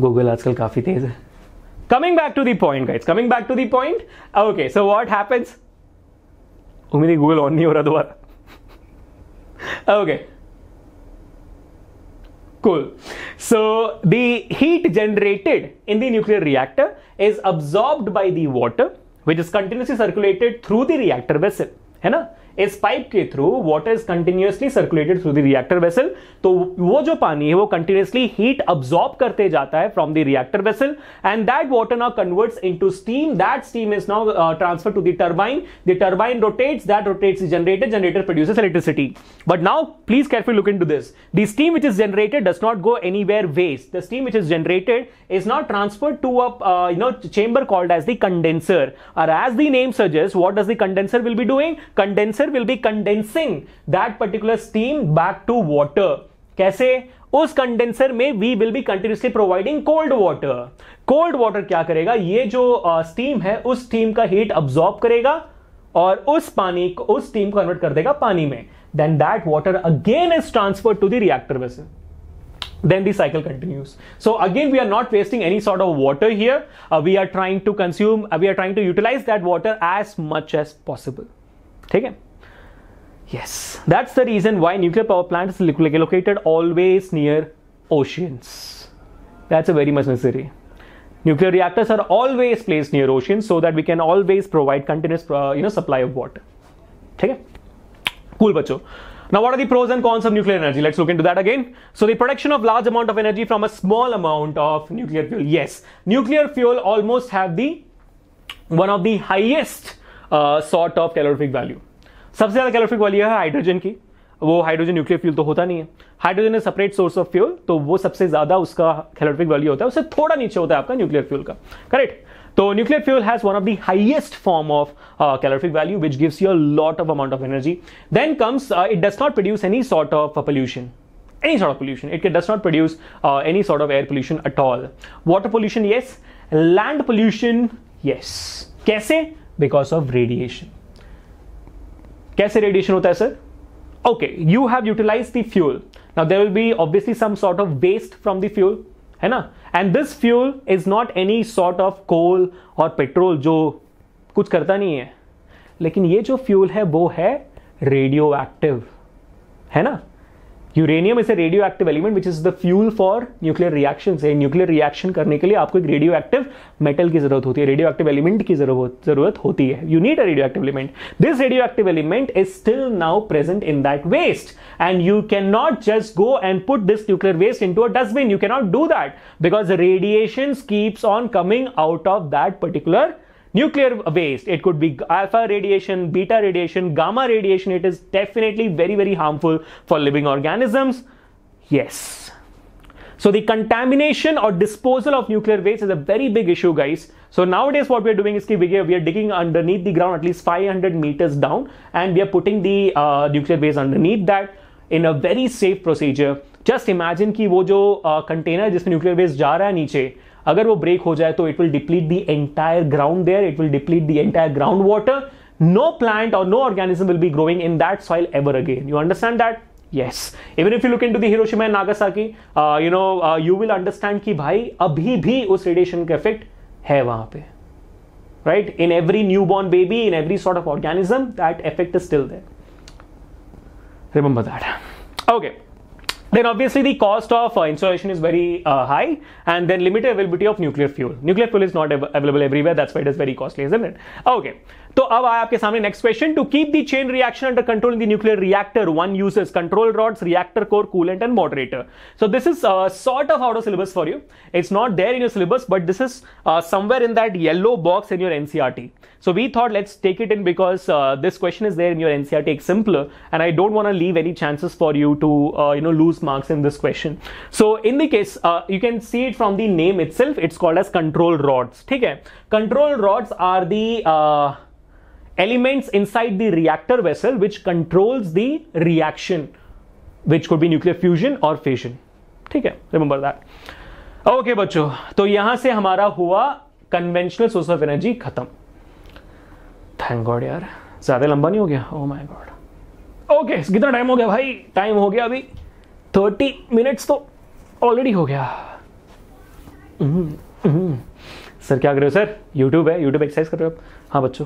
गूगल आजकल काफी तेज है coming back to point guys coming back to point okay so what happens उम्मीद गूगल ऑन नहीं हो रहा दोबारा okay cool so heat generated in the nuclear reactor is absorb by the water which is continuously circulated through the reactor vessel है ना इस pipe के through water is continuously circulated through the reactor vessel तो वो जो पानी है वो कंटिन्यूसली हीट अब्जॉर्ब करते जाता है from the reactor vessel and that water now converts into steam that steam is now transfer to the turbine the turbine rotates that rotates generator generator produces electricity but now please careful look into this the steam which is generated does not go anywhere waste the steam which is generated is not transferred to a you know chamber called as the condenser or as the name suggests what does the condenser will be doing condenser condenser will be condensing that particular steam back to water कैसे उस condenser में we will be continuously providing cold water cold water क्या करेगा ये जो steam uh, है उस steam का हीट अब्सॉर्ब करेगा और उस पानी को उस स्टीम को कन्वर्ट कर देगा पानी में then that water again is transfer to the reactor vessel then the cycle continues so again we are not wasting any sort of water here uh, we are trying to consume uh, we are trying to utilize that water as much as possible ठीक है Yes, that's the reason why nuclear power plants is located always near oceans. That's a very much necessary. Nuclear reactors are always placed near oceans so that we can always provide continuous uh, you know supply of water. Okay? Cool, bacho. Now, what are the pros and cons of nuclear energy? Let's look into that again. So, the production of large amount of energy from a small amount of nuclear fuel. Yes, nuclear fuel almost have the one of the highest uh, sort of calorific value. सबसे ज़्यादा calorific वाली है hydrogen की वो hydrogen nuclear fuel तो होता नहीं है hydrogen is separate source of fuel तो वो सबसे ज़्यादा उसका कैलोरिफिक वैल्यू होता है उससे थोड़ा नीचे होता है आपका न्यूक्लियर फ्यूल का करेक्ट तो nuclear fuel has one of the highest form of calorific value which gives you a lot of amount of energy then comes it does not produce any sort of pollution any sort of pollution it does not produce any sort of air pollution pollution all uh, all. Pollution yes land pollution yes कैसे? Because of radiation कैसे रेडिएशन होता है sir okay you have utilize the fuel now there will be obviously some sort of waste from the fuel है ना and this fuel is not any sort of coal और petrol जो कुछ करता नहीं है लेकिन ये जो फ्यूल है वो है रेडियो एक्टिव है ना uranium is a radioactive element which is the fuel for nuclear reaction है न्यूक्लियर रिएक्शन करने के लिए आपको एक रेडियो एक्टिव मेटल की जरूरत होती है रेडियो एक्टिव एलिमेंट की जरूरत होती है you need a radioactive element this radioactive element is still now present in that waste and you can not just go and put this nuclear waste into a dustbin you cannot do that because radiation keeps on coming out of that particular nuclear waste it could be alpha radiation beta radiation gamma radiation it is definitely very very harmful for living organisms yes so the contamination or disposal of nuclear waste is a very big issue guys so nowadays what we're doing is we are digging underneath the ground at least 500 meters down and we are putting the uh, nuclear waste underneath that in a very safe procedure. Just imagine कि वो जो container uh, जिसमें nuclear waste जा रहा है अगर वो break हो जाए तो it will deplete the entire ground there it will deplete the entire ground water no plant और no organism will be growing in that soil ever again you understand that yes even if you look into the and Nagasaki you know you will understand कि भाई अभी भी उस radiation का effect है वहां पे right in every newborn baby in every sort of organism that effect is still there remember that okay then obviously the cost of uh, installation is very uh, high and then limited availability of nuclear fuel. Nuclear fuel is not av available everywhere. That's why it is very costly, isn't it? Okay. तो अब आया आपके सामने next question to keep the chain reaction under control in the nuclear reactor one uses control rods reactor core coolant and moderator so this is sort of out of syllabus for you it's not there in your syllabus but this is somewhere in that yellow box in your NCERT so we thought let's take it in because this question is there in your NCERT एक simpler and I don't want leave any chances for you to you know lose marks in this question so in the case you can see it from the name itself it's called as control rods ठीक है control rods are the elements inside the reactor vessel which controls the reaction, which could be nuclear fusion or fission. ठीक है remember that okay बच्चों तो यहां से हमारा हुआ कन्वेंशनल सोर्स ऑफ एनर्जी खत्म थैंक गॉड यार ज्यादा लंबा नहीं हो गया ओ माई गॉड ओके कितना टाइम हो गया भाई टाइम हो गया अभी थर्टी मिनट्स तो ऑलरेडी हो गया सर हम्म, हम्म। क्या कर रहे हो सर यूट्यूब है यूट्यूब एक्सरसाइज कर रहे हो आप हाँ बच्चों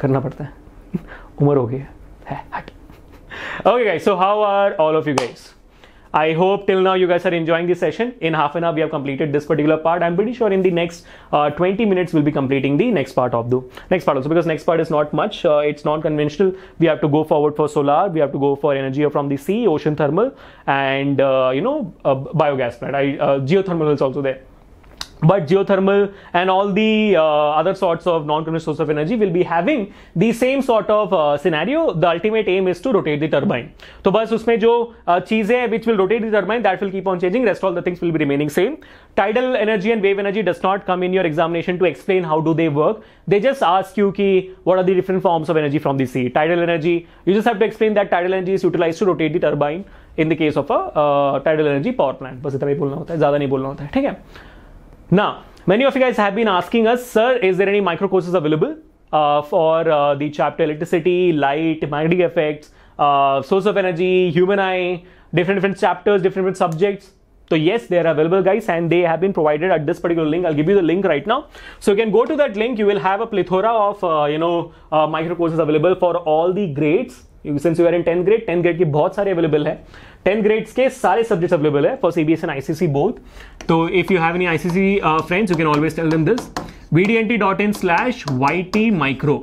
करना पड़ता है उम्र हो गई है हट okay guys so how are all of you guys I hope till now you guys are enjoying this session. In half an hour, we have completed this particular part. I'm pretty sure in the next uh, 20 minutes, we'll be completing the next part of the next part also because next part is not much. Uh, it's not conventional. We have to go forward for solar. We have to go for energy from the sea, ocean thermal, and uh, you know biogas plant. I, geothermal is also there. but geothermal and all the uh, other sorts of non-conventional source of energy will be having the same sort of uh, scenario the ultimate aim is to rotate the turbine So, बस उसमें जो cheeze uh, which will rotate the turbine that will keep on changing rest all the things will be remaining same tidal energy and wave energy does not come in your examination to explain how do they work they just ask you ki what are the different forms of energy from the sea tidal energy you just have to explain that tidal energy is utilized to rotate the turbine in the case of a uh, tidal energy power plant बस इतना ही बोलना होता है ज़्यादा नहीं बोलना होता ठीक है now, many of you guys have been asking us, sir, is there any micro courses available uh, for uh, the chapter electricity, light, magnetic effects, uh, source of energy, human eye, different different chapters, different different subjects? So yes, they are available guys and they have been provided at this particular link. I'll give you the link right now. So you can go to that link. You will have a plethora of, uh, you know, uh, micro courses available for all the grades. Since you are in 10th grade, 10th grade ki bahut sare available hai. Ten grades के सारे subject available है for CBSE and ICSE both तो if you have any ICSE friends you can always tell them this VDNT dot in slash Y T micro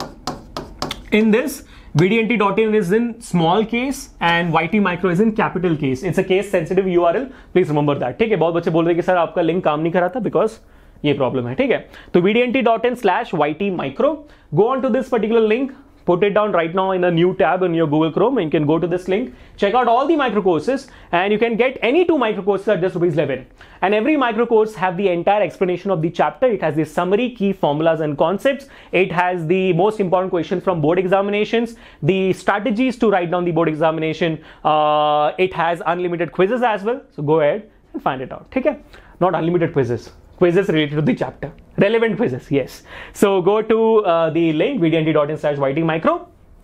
in this VDNT dot in is in small case and Y T micro is in capital case it's a case sensitive U R L please remember that ठीक है बहुत बच्चे बोल रहे कि sir आपका link काम नहीं करा था बिकॉज ये प्रॉब्लम है ठीक है तो VDNT dot in slash Y T micro go on to this particular link put it down right now in a new tab in your Google Chrome you can go to this link, check out all the micro courses and you can get any two micro courses at just rupees 11. And every micro course have the entire explanation of the chapter. It has the summary, key formulas and concepts. It has the most important questions from board examinations, the strategies to write down the board examination. Uh, it has unlimited quizzes as well. So go ahead and find it out. Okay, not unlimited quizzes. quizzes related to the chapter relevant quizzes yes so go to uh, the link vdnt.in slash yt micro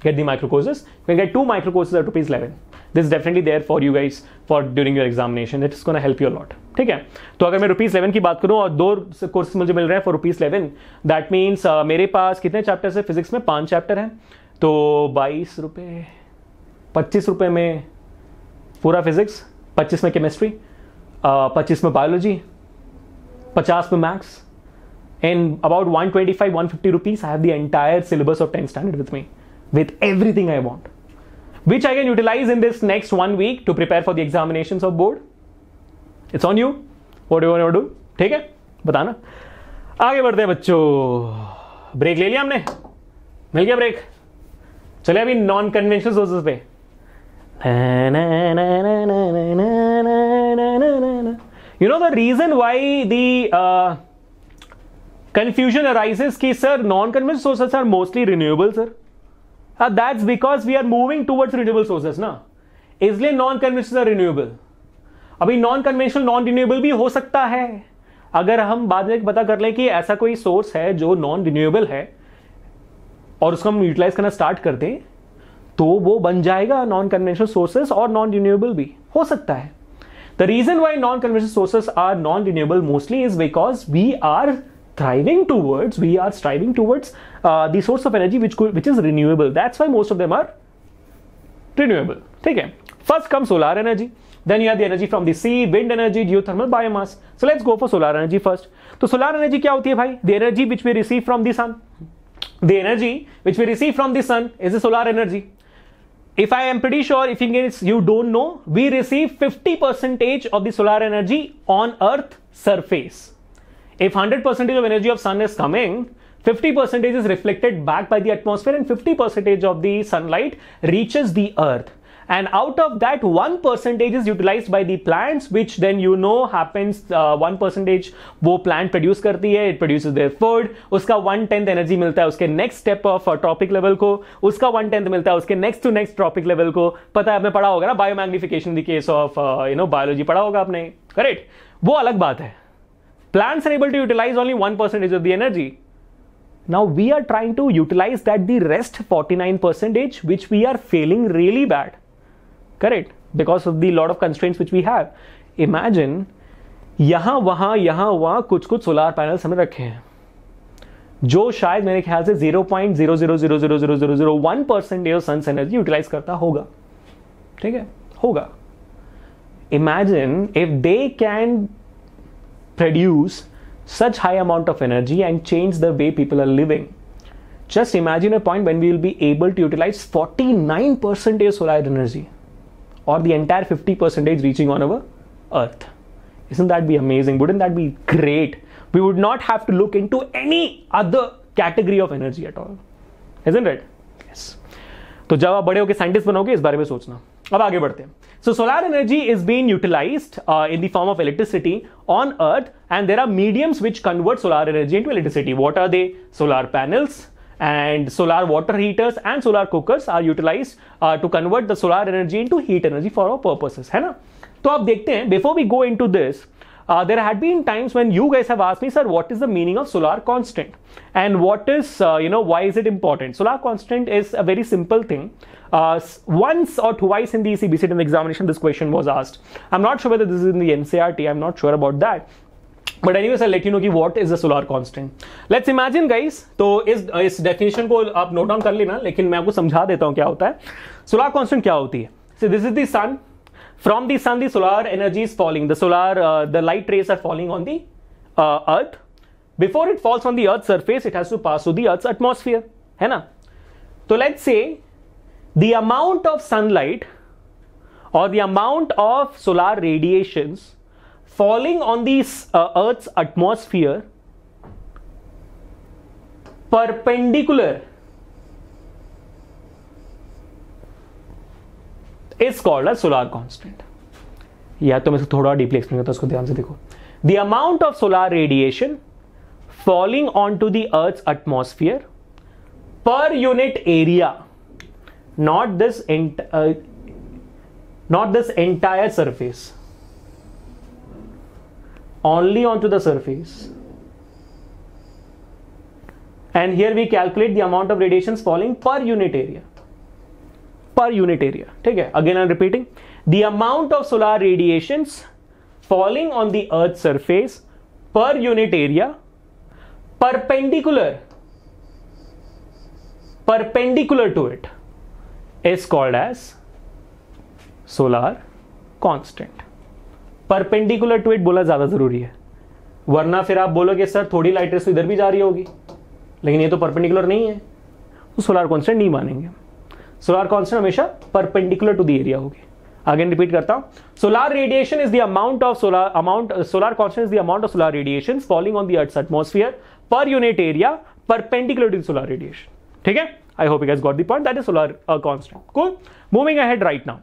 get the micro courses you can get two micro courses at rupees 11 this is definitely there for you guys for during your examination it is gonna help you lot ठीक है तो अगर मैं rupees eleven की बात करूं और दो कोर्सेज मुझे मिल रहे हैं for rupees eleven that means मेरे पास कितने चैप्टर्स है फिजिक्स में पांच चैप्टर हैं तो बाईस रुपये पच्चीस रुपये में पूरा फिजिक्स पच्चीस में केमिस्ट्री पच्चीस में बायोलॉजी पचास पे max and about one twenty five one fifty rupees I have entire syllabus of tenth standard with me with everything I want which I can utilise in this next one week to prepare for the examination of board it's on you what you do ठीक है बताना आगे बढ़ते हैं बच्चों break ले लिया हमने मिल गया ब्रेक चले अभी नॉन कन्वेंशनल सोर्सेस पे ना ना ना ना ना ना ना ना ना ना you know the reason why the confusion arises की sir non conventional sources are mostly renewable sir that's because we are moving towards renewable sources ना इसलिए नॉन कन्वेंशनल आर रिन्यूएबल अभी नॉन कन्वेंशनल नॉन रिन्यूएबल भी हो सकता है अगर हम बाद में पता कर लें कि ऐसा कोई सोर्स है जो नॉन रिन्यूएबल है और उसको हम यूटिलाइज करना स्टार्ट कर दें तो वो बन जाएगा नॉन कन्वेंशनल सोर्सेस और नॉन रिन्यूएबल भी हो सकता है The reason why non-conventional sources are non-renewable mostly is because we are thriving towards, we are striving towards uh, the source of energy which could, which is renewable. That's why most of them are renewable. Take care. First comes solar energy. Then you have the energy from the sea, wind energy, geothermal, biomass. So let's go for solar energy first. So solar energy क्या होती है भाई the energy which we receive from the sun the energy which we receive the the sun is a if I am pretty sure, if in case you don't know, we receive 50 percentage of the solar energy on Earth surface. If 100 percentage of energy of sun is coming, 50 percentage is reflected back by the atmosphere and 50 percentage of the sunlight reaches the Earth. and out of that one percentage is utilized by the plants which then you know happens one uh, percentage वो plant produce करती है it produce their food उसका one tenth energy मिलता है उसके next step of trophic level को उसका one tenth मिलता है उसके next to next trophic level को पता है आपने पढ़ा होगा ना biomagnification the case of you know biology पढ़ा होगा आपने करेक्ट वो अलग बात है plants are able to utilize only 1% of the energy. Now we are trying to utilize that the rest 49% which we are failing really bad. Correct because of the load of constraints which we have imagine यहां वहां यहां वहां कुछ कुछ solar panels हमने रखे हैं जो शायद मेरे ख्याल से zero point zero zero zero zero zero zero zero one percent ये सन्स एनर्जी यूटिलाइज करता होगा ठीक है होगा imagine if they can produce such high amount of energy and change the way people are living just imagine a point when we will be able to utilise forty nine percent of solar energy or the entire 50% reaching on our earth isn't that be amazing wouldn't that be great we would not have to look into any other category of energy at all isn't it yes तो जब आप बड़े होकर scientist बनोगे इस बारे में सोचना अब आगे बढ़ते हैं so solar energy is being utilised in the form of electricity on earth and there are mediums which convert solar energy into electricity what are they solar panels and solar water heaters and solar cookers are utilized uh, to convert the solar energy into heat energy for our purposes है ना तो आप देखते हैं Before we go into this, Uh, there had been times when you guys have asked me, sir, what is the meaning of solar constant? And what is, uh, you know, why is it important? Solar constant is a very simple thing. Uh, once or twice in the ECBCT examination, this question was asked. I'm not sure whether this is in the NCRT, I'm not sure about that. But any sir let you know की what is the solar constant let's imagine guys तो इस इस definition को आप note down कर लेना लेकिन मैं आपको समझा देता हूं क्या होता है सोलर कॉन्स्टेंट क्या होती है so this is the sun from the sun the solar energy is falling the solar the light rays are falling on the earth before it falls on the earth surface it has to pass to the earth है ना तो let's say the amount of sunlight और the amount of solar radiations falling on the uh, earth's atmosphere perpendicular is called a solar constant yeah to mai thoda deeply explain karta usko dhyan se dekho the amount of solar radiation falling onto the earth's atmosphere per unit area not this uh, not this entire surface only onto the surface and here we calculate the amount of radiations falling per unit area per unit area okay again i'm repeating the amount of solar radiations falling on the earth's surface per unit area perpendicular perpendicular to it is called as solar constant perpendicular to it बोला ज़्यादा ज़रूरी है वरना फिर आप बोलोगे sir थोड़ी lighter race तो इधर भी जा रही होगी लेकिन ये तो परपेंडिकुलर नहीं है तो सोलार कॉन्स्टेंट नहीं मानेंगे सोलार कॉन्स्टेंट हमेशा परपेंडिकुलर टू द एरिया होगी अगेन रिपीट करता हूं solar radiation is the amount of solar amount solar constant is the amount of solar radiation falling on the earth atmosphere per unit area perpendicular to solar radiation ठीक है I hope you guys got the point that is solar constant cool moving ahead right now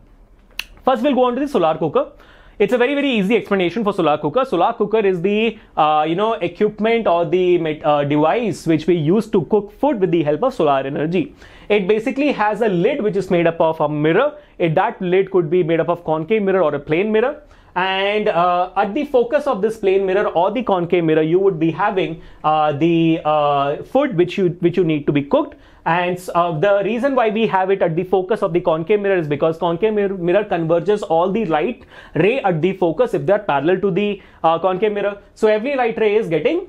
first will go on to the solar Kokar It's a very, very easy explanation for solar cooker. Solar cooker is the, uh, you know, equipment or the uh, device which we use to cook food with the help of solar energy. It basically has a lid which is made up of a mirror. It, that lid could be made up of concave mirror or a plane mirror and uh, at the focus of this plane mirror or the concave mirror you would be having uh, the uh, food which you which you need to be cooked and uh, the reason why we have it at the focus of the concave mirror is because concave mirror, mirror converges all the light ray at the focus if they are parallel to the uh, concave mirror. So every light ray is getting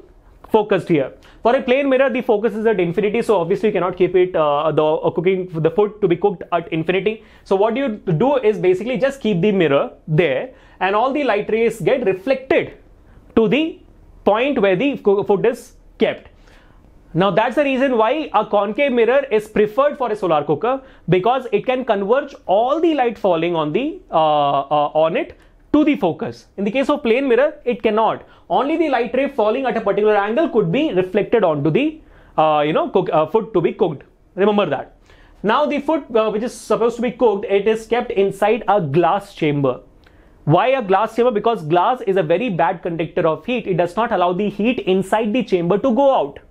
focused here. For a plane mirror, the focus is at infinity, so obviously you cannot keep it uh, the uh, cooking the food to be cooked at infinity. So what you do is basically just keep the mirror there, and all the light rays get reflected to the point where the food is kept. Now that's the reason why a concave mirror is preferred for a solar cooker because it can converge all the light falling on the uh, uh, on it to the focus. In the case of plane mirror, it cannot. Only the light ray falling at a particular angle could be reflected onto the uh, you know cook, uh, food to be cooked. Remember that. Now the food uh, which is supposed to be cooked, it is kept inside a glass chamber. Why a glass chamber? Because glass is a very bad conductor of heat. It does not allow the heat inside the chamber to go out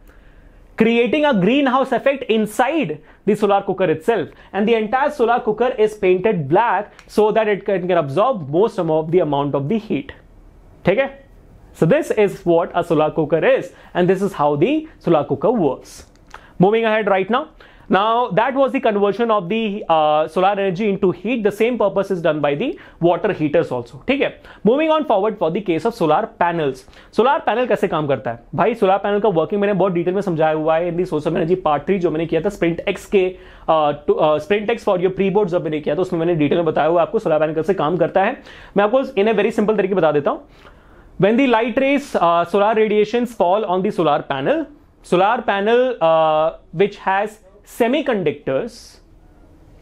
creating a greenhouse effect inside the solar cooker itself and the entire solar cooker is painted black so that it can, can absorb most of the amount of the heat okay so this is what a solar cooker is and this is how the solar cooker works moving ahead right now Now that was the conversion of the uh, solar energy into heat. The same purpose is done by the water heaters also. ठीक है Moving on forward for the case of solar panels. Solar panel कैसे काम करता है भाई solar panel का working मैंने बहुत डिटेल में समझाया हुआ है in the source of energy part three जो मैंने किया था स्प्रिंट एक्स के sprint X for your pre board जब मैंने किया था उसमें मैंने डिटेल में बताया हुआ आपको सोलर पैनल कैसे काम करता है मैं आपको इन्हें वेरी सिंपल तरीके बता देता हूँ when the light rays uh, solar radiations fall on the solar panel solar panel uh, which has semiconductors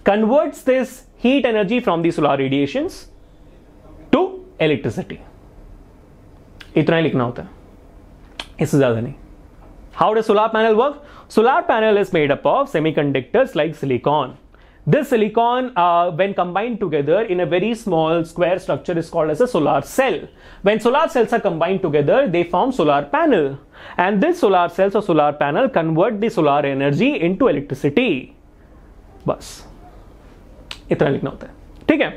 converts this heat energy from the solar radiations to electricity. How does solar panel work? Solar panel is made up of semiconductors like silicon. This silicon, uh, when combined together in a very small square structure, is called as a solar cell. When solar cells are combined together, they form solar panel. And this solar cells or solar panel convert the solar energy into electricity. बस इतना लिखना होता है ठीक है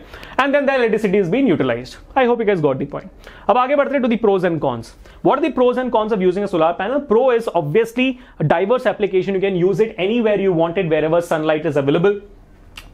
and then the electricity is been utilise I hope you guys got the point अब आगे बढ़ते हैं to the pros and cons what the pros and cons of using a solar panel pro is obviously diverse application you can use it anywhere you you want wherever sunlight is available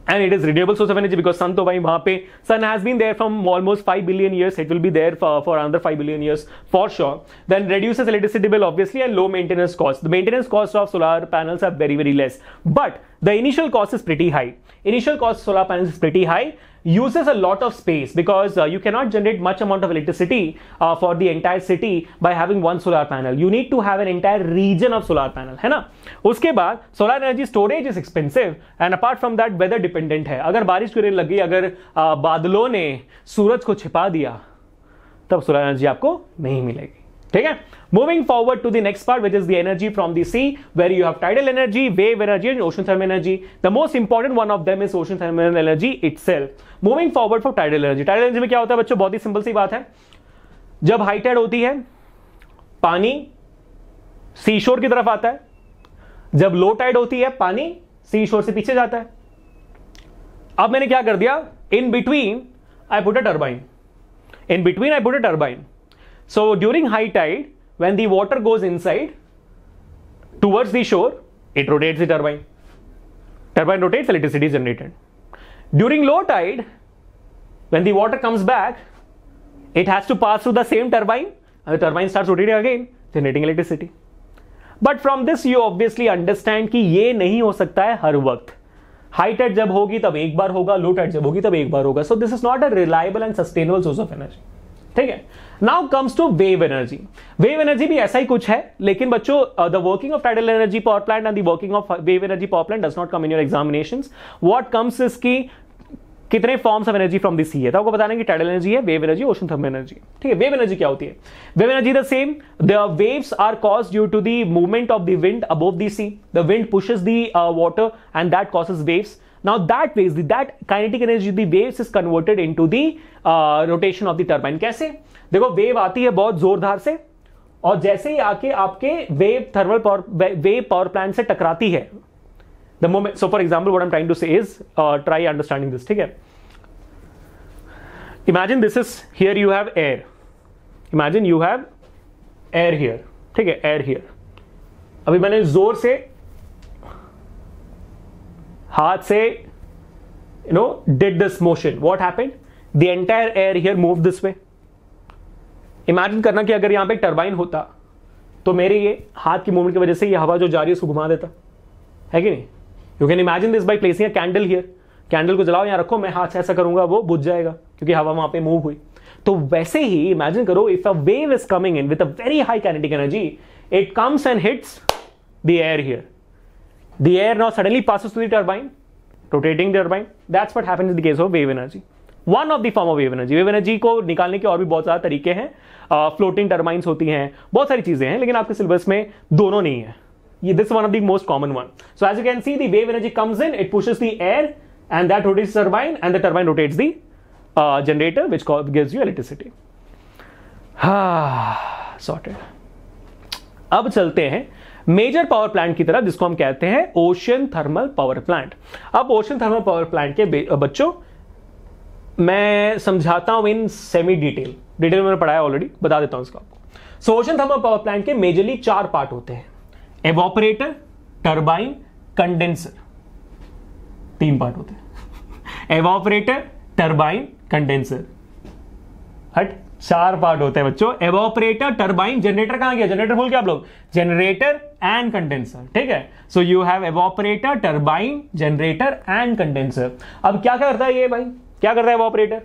and it is renewable source of energy because sun to pe sun has been there from almost 5 billion years it will be there for, for another 5 billion years for sure then reduces electricity bill obviously and low maintenance cost the maintenance cost of solar panels are very very less but the initial cost is pretty high initial cost of solar panels is pretty high uses a lot of space because uh, you cannot generate much amount of electricity uh, for the entire city by having one solar panel you need to have an entire region of solar panel है ना उसके बाद solar energy storage is expensive and apart from that weather dependent है अगर बारिश गिरने लगी अगर uh, बादलों ने सूरज को छिपा दिया तब solar energy आपको नहीं मिलेगी ठीक है Moving forward to the next part, which is the energy from the sea, where you have tidal energy, wave energy, and ocean thermal energy. The most important one of them is ocean thermal energy itself. Moving forward for tidal energy. tidal energy में क्या होता है बच्चों बहुत ही simple सी बात है जब high Tide होती है पानी सीशोर की तरफ आता है जब लो टाइड होती है पानी सीशोर से पीछे जाता है अब मैंने क्या कर दिया in between i put a turbine in between i put a turbine so during high tide when the water goes inside towards the shore, it rotates the turbine. Turbine rotates, electricity is generated. During low tide, when the water comes back, it has to pass through the same turbine and the turbine starts rotating again, generating electricity. But from this, you obviously understand that this is not possible High tide when it happens, it will once. Low tide when it happens, it will once. So this is not a reliable and sustainable source of energy. ठीक है now comes to wave energy wave energy भी ऐसा ही कुछ है लेकिन बच्चों the working of tidal energy power plant and the working of wave energy power plant does not come in your examination what comes is की कितने forms of energy from this sea है तो आपको बताना कि टाइडल एनर्जी है wave energy ocean thermal energy ठीक है वेव एनर्जी क्या होती है wave energy the same the waves are caused due to the movement of the wind above the sea the wind pushes the and that causes waves now that waves that kinetic energy the waves is converted into the rotation of the turbine कैसे देखो wave आती है बहुत जोरदार से और जैसे ही आके आपके wave thermal power wave power plant से टकराती है the moment so for example what am trying to say is try understanding this ठीक है imagine this is here you have air imagine you have air here ठीक है air here अभी मैंने जोर से हाथ से you know did this motion what happen the entire air here move this way imagine करना कि अगर यहां पे टरबाइन होता तो मेरे ये हाथ की मूवमेंट की वजह से ये हवा जो जा रही है उसको घुमा देता है कि नहीं you can imagine this by placing a candle here candle को जलाओ यहां रखो मैं हाथ से ऐसा करूंगा वो बुझ जाएगा क्योंकि हवा वहां पे मूव हुई तो वैसे ही इमेजिन करो if a wave is coming in with a very high kinetic energy it comes and hits the air here The air now suddenly passes through the turbine, rotating the turbine. That's what happens in the case of wave energy. One of the form of wave energy wave energy को निकालने के और भी बहुत सारे तरीके हैं floating uh, turbines होती हैं बहुत सारी चीजें हैं लेकिन आपके सिलेबस में दोनों नहीं है ये this one of the most common one so as you can see the wave energy comes in it pushes the air and that rotates turbine and the turbine rotates the generator which gives you electricity sorted अब चलते हैं major power plant की तरह जिसको हम कहते हैं ocean thermal power plant अब ओशन थर्मल पावर प्लांट के बच्चों मैं समझाता हूं इन सेमी डिटेल डिटेल मैंने पढ़ाया ऑलरेडी बता देता हूं इसको आपको so ocean thermal power plant के मेजरली चार पार्ट होते हैं एवोपरेटर टर्बाइन कंडेंसर तीन पार्ट होते हैं एवोपरेटर टर्बाइन कंडेंसर हट चार पार्ट होते हैं बच्चों एवोपरेटर टर्बाइन जनरेटर कहां गया जनरेटर बोल के आप लोग जनरेटर एंड कंडेंसर ठीक है so you have evaporator turbine generator and condenser अब क्या करता है ये भाई क्या करता है एवोपरेटर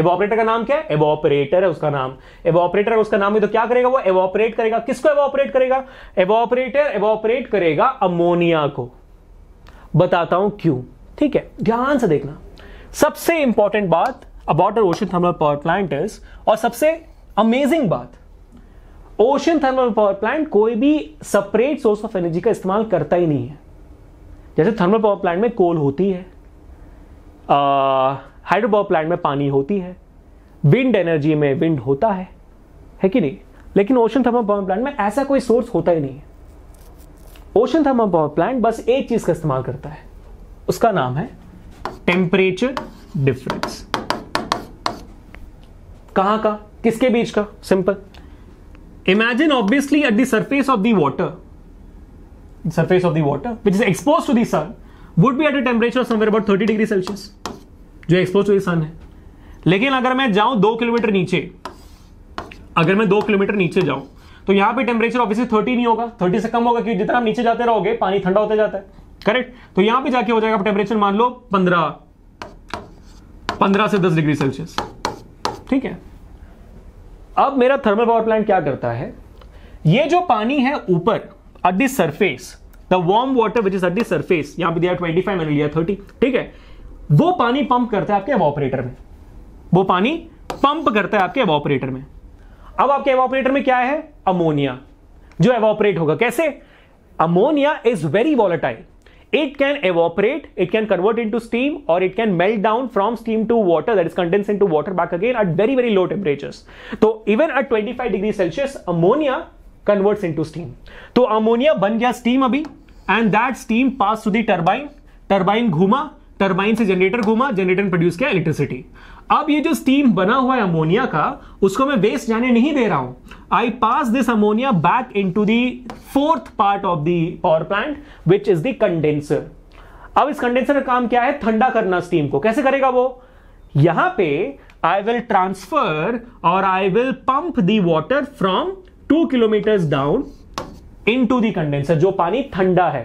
एवोपरेटर का नाम क्या है एवोपरेटर है उसका नाम एवोपरेटर उसका नाम है तो क्या करेगा वो एवोपरेट करेगा किसको एवोपरेट करेगा एवोपरेटर एवोपरेट करेगा अमोनिया को बताता हूं क्यों ठीक है ध्यान से देखना सबसे इंपॉर्टेंट बात about our ocean thermal power plant is और सबसे अमेजिंग बात ओशन थर्मल पावर प्लांट कोई भी सेपरेट सोर्स ऑफ एनर्जी का इस्तेमाल करता ही नहीं है जैसे थर्मल पावर प्लांट में कोल होती है हाइड्रो पावर प्लांट में पानी होती है विंड एनर्जी में विंड होता है है कि नहीं लेकिन ओशन थर्मल पावर प्लांट में ऐसा कोई सोर्स होता ही नहीं है ओशन थर्मल पावर प्लांट बस एक चीज का इस्तेमाल करता है उसका नाम है टेम्परेचर डिफरेंस कहां का किसके बीच का simple imagine obviously at the surface of the water surface of the water which is exposed to sun would be at a temperature somewhere about thirty degree Celsius जो एक्सपोज टू सन है लेकिन अगर मैं जाऊं दो kilometre नीचे अगर मैं दो किलोमीटर नीचे जाऊं तो यहां पे टेम्परेचर ऑब्वियसली थर्टी नहीं होगा थर्टी से कम होगा क्योंकि जितना आप नीचे जाते रहोगे पानी ठंडा होता जाता है करेक्ट तो यहां पे जाके हो जाएगा टेम्परेचर मान लो पंद्रह पंद्रह से दस डिग्री सेल्सियस ठीक है अब मेरा थर्मल पावर प्लांट क्या करता है ये जो पानी है ऊपर at the surface the warm water which is at the surface यहां पे दिया 25 मैंने लिया 30 ठीक है वो पानी पंप करता है आपके एवोपरेटर में वो पानी पंप करता है आपके एवोपरेटर में अब आपके एवोपरेटर में क्या है अमोनिया जो एवोपरेट होगा कैसे ammonia is very volatile it can evaporate it can convert into steam और it can melt down from steam to water that is condense into water back again at very very low temperature तो even at twenty five degree Celsius ammonia converts into steam तो ammonia बन गया steam अभी and that steam pass to the turbine turbine घूमा turbine से generator घूमा generator produce किया electricity अब ये जो स्टीम बना हुआ है अमोनिया का उसको मैं वेस्ट जाने नहीं दे रहा हूं I pass this ammonia back into the fourth part of the power plant which is the condenser अब इस कंडेंसर का काम क्या है ठंडा करना स्टीम को कैसे करेगा वो यहां पे आई विल ट्रांसफर और I will pump the from two kilometre down into the condenser जो पानी ठंडा है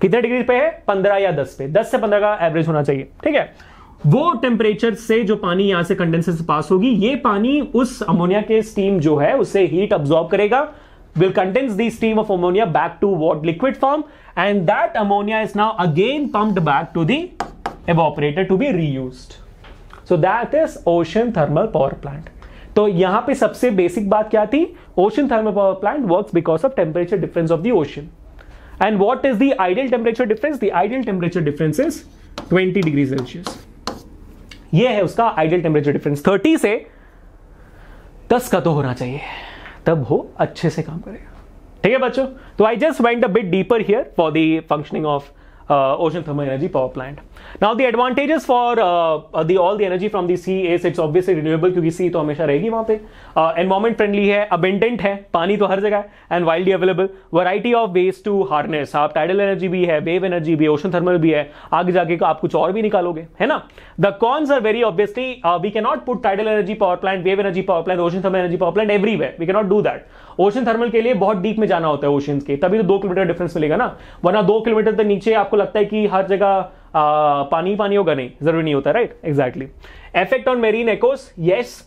कितने डिग्री पे है पंद्रह या दस पे दस से पंद्रह का एवरेज होना चाहिए ठीक है वो टेम्परेचर से जो पानी यहां से कंडेंसर से पास होगी ये पानी उस अमोनिया के स्टीम जो है उसे हीट अब्सॉर्ब करेगा will condense the stream of ammonia back to what liquid form and that ammonia is now again pumped back to the evaporator to be reused so that is ocean thermal power plant तो यहां पे सबसे basic बात क्या थी ocean thermal power plant works because of temperature difference of the ocean and what is the ideal temperature difference the ideal temperature difference is 20 degree Celsius ये है उसका आइडियल टेम्परेचर डिफरेंस थर्टी से दस का तो होना चाहिए तब वो अच्छे से काम करेगा ठीक है बच्चों तो I just went a bit deeper here for the functioning of ocean thermal energy power plant now the advantages for the all the energy from the seas it's obviously renewable क्योंकि sea तो हमेशा रहेगी वहां पे environment uh, friendly है abundant है पानी तो हर जगह है and wildly available variety of ways to harness आप टाइडल एनर्जी भी है वेव एनर्जी भी ओशन थर्मल भी है आगे जाके आप कुछ और भी निकालोगे है ना the cons are very obviously we can not put tidal energy power plant wave energy power plant ocean thermal energy power plant everywhere we can not do that ocean thermal के लिए बहुत डीप में जाना होता है ocean के तभी तो दो किलोमीटर डिफरेंस मिलेगा ना वरना दो किलोमीटर तक नीचे आपको लगता है कि हर जगह आ, पानी पानी होगा नहीं जरूरी नहीं होता right exactly effect on marine ecos yes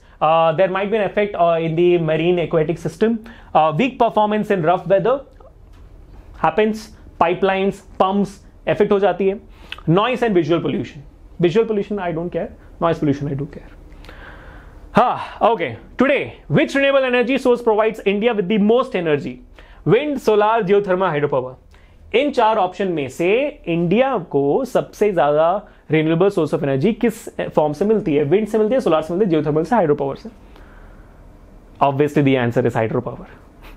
there might be an effect in the marine aquatic system weak performance in rough weather happens pipelines pumps effect हो जाती है noise and visual pollution visual pollution I don't care noise pollution I don't care okay okay. Which which energy source source India with the most energy wind Wind, geothermal hydropower इन चार option में से India को सबसे ज्यादा renewable source of energy किस form से मिलती है विंड से मिलती है सोलार से मिलती है जियोथर्मल से हाइड्रोपावर से obviously the answer is hydropower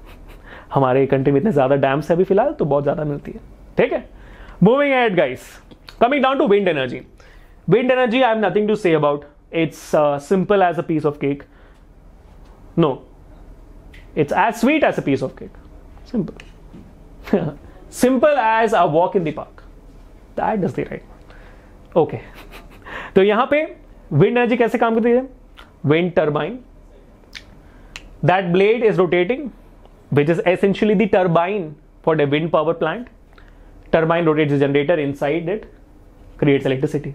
हमारे कंट्री में इतने ज्यादा डैम्स है अभी फिलहाल तो बहुत ज्यादा मिलती है ठीक है moving ahead guys coming down to wind energy wind energy I'm nothing to say about it's uh, simple as a piece of cake. No, it's as sweet as a piece of cake. Simple. simple as a walk in the park. That is the right. Okay okay. तो यहाँ पे wind energy कैसे काम करती है wind turbine that blade is rotating which is essentially the turbine for the wind power plant turbine rotates generator inside it creates electricity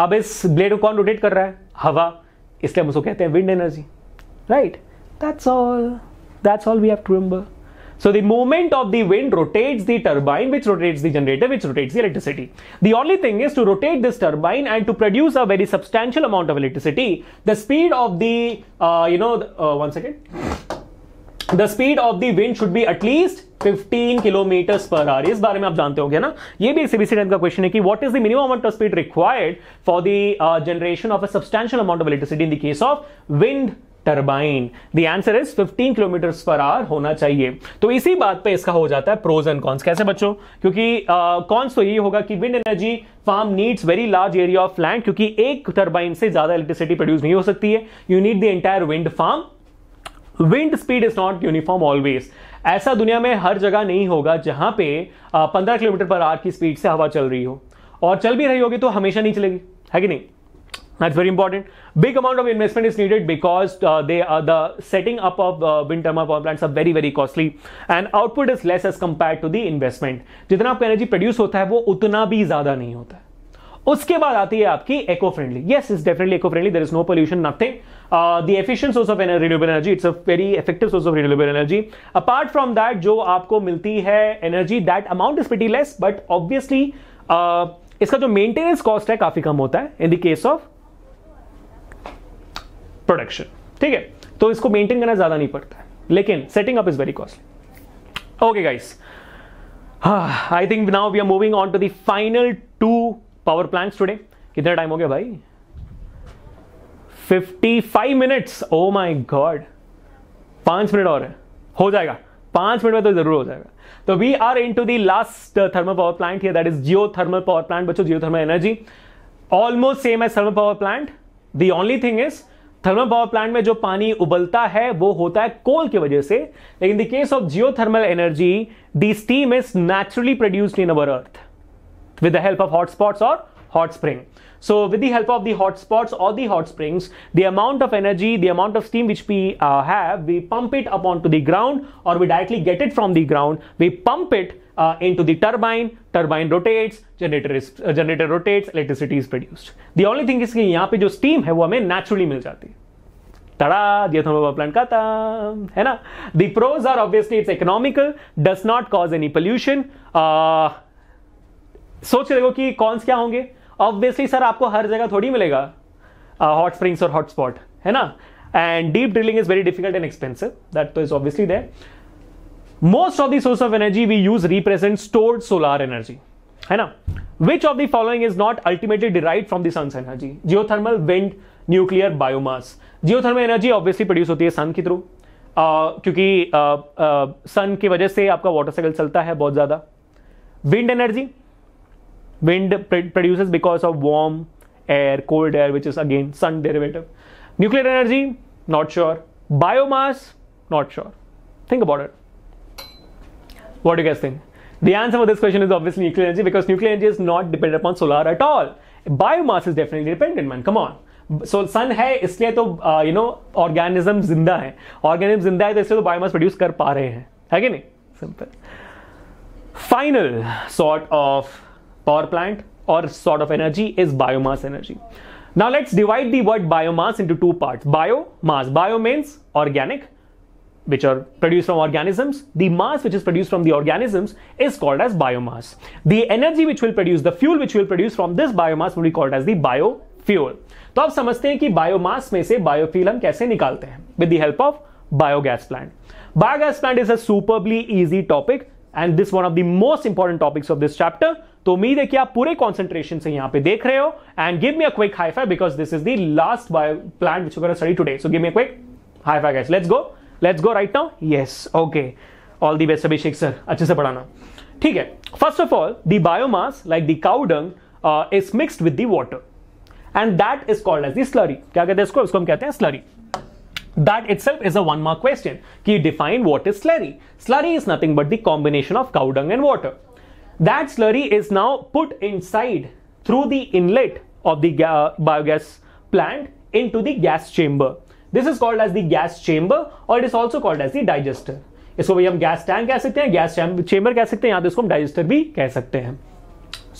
अब इस blade को कौन रोटेट कर रहा है हवा इसलिए हम उसको कहते हैं wind energy right that's all that's all we have to remember so the movement of the wind rotates the turbine which rotates the generator which rotates the electricity the only thing is to rotate this turbine and to produce a very substantial amount of electricity the speed of the you know one second the speed of the wind should be at least fifteen kilometre per hour इस बारे में आप जानते होंगे ना ये भी CBC time का क्वेश्चन है कि what is the minimum amount of speed required for the generation of a substantial amount of electricity in the case of wind turbine the answer is 15 kilometre per hour होना चाहिए तो इसी बात पे इसका हो जाता है प्रोज एंड कॉन्स कैसे बच्चों क्योंकि कॉन्स uh, तो ये होगा कि wind energy farm needs very large area of land क्योंकि एक टर्बाइन से ज्यादा इलेक्ट्रिसिटी प्रोड्यूस नहीं हो सकती है you need the entire wind farm wind speed is not uniform always ऐसा दुनिया में हर जगह नहीं होगा जहां पे पंद्रह किलोमीटर पर आर की स्पीड से हवा चल रही हो और चल भी रही होगी तो हमेशा नहीं चलेगी है कि नहीं that's very important big amount of investment is needed because uh, they are the setting up of uh, wind turbine power plants are very very costly and output is less as compared to the investment जितना आपका energy produce होता है वो उतना भी ज्यादा नहीं होता है उसके बाद आती है आपकी eco friendly yes is definitely eco friendly there is no pollution nothing the efficient source of renewable energy it's a very effective source of renewable energy apart from that जो आपको मिलती है energy that amount is pretty less but obviously इसका जो maintenance cost है काफी कम होता है in the case of production ठीक है तो इसको मेंटेन करना ज्यादा नहीं पड़ता है लेकिन setting up is very costly okay guys I think now we are moving on to the final two power plants today कितना टाइम हो गया भाई 55 मिनट्स ओ माय गॉड पांच मिनट और है हो जाएगा पांच मिनट में तो जरूर हो जाएगा तो we are into the last thermal power plant that is geothermal power plant बच्चों geothermal energy almost same as thermal power plant the only thing is thermal power plant में जो पानी उबलता है वो होता है कोल की वजह से लेकिन the case of geothermal energy the steam is naturally produced in our earth with the help of hotspots or hot spring. So with the help of the hotspots or the hot springs, the amount of energy, the amount of steam which we uh, have, we pump it up onto the ground or we directly get it from the ground. We pump it uh, into the turbine, turbine rotates, generator is, uh, generator rotates, electricity is produced. The only thing is that यहाँ पे जो steam है वो हमें naturally मिल जाती plant है ना? The pros are obviously it's economical, does not cause any pollution. Uh, सोच के देखो कि कॉन्स क्या होंगे ऑब्वियसली सर आपको हर जगह थोड़ी मिलेगा हॉट uh, स्प्रिंग्स और हॉटस्पॉट है ना and deep drilling is very difficult and expensive that is obviously there most of the source of energy we use represent stored solar energy है ना which of the following is not ultimately derive from the sun's energy geothermal wind nuclear biomass geothermal energy obviously produce होती है सन के through uh, क्योंकि सन uh, की वजह से आपका वाटर साइकिल चलता है बहुत ज्यादा wind energy Wind produces because of warm air, cold air, which is again sun derivative. Nuclear energy, not sure. Biomass, not sure. Think about it. What do you guys think? The answer for this question is obviously nuclear energy because nuclear energy is not dependent upon solar at all. Biomass is definitely dependent, man. Come on. So sun है इसलिए तो you know organism जिंदा है organism जिंदा है तो इसलिए तो बायोमास प्रोड्यूस कर पा रहे हैं है कि नहीं simple final sort of power plant or sort of energy is biomass energy now let's divide the word biomass into two parts biomass bio means organic which are produced from organisms the mass which is produced from the organisms is called as biomass the energy which will produce the fuel which will produce from this biomass will be called as the biofuel तो आप समझते हैं कि biomass में से biofuel हम कैसे निकालते हैं with the help of biogas plant biogas plant is a superly easy topic and this one of the most important topics of this chapter तो उम्मीद है कि आप पूरे कॉन्सेंट्रेशन से यहां पे देख रहे हो and give me a quick high five because this is the last bio plan which you study today so give me a quick high five guys let's go let's go right now yes okay all the best Abhishek sir अच्छे से पढ़ाना ठीक है first of all the biomass like the cow dung is mixed with the and that is called as the slurry क्या कहते हैं इसको इसको हम कहते हैं slurry That itself is a one mark question. Ki define what is slurry. Slurry is nothing but the combination of cow dung and water. That slurry is now put inside through the inlet of the ga- biogas plant into the gas chamber. This is called as the gas chamber or it is also called as the digester. इसको भाई हम gas tank कह सकते हैं gas chamber कह सकते हैं या तो इसको हम डाइजेस्टर भी कह सकते हैं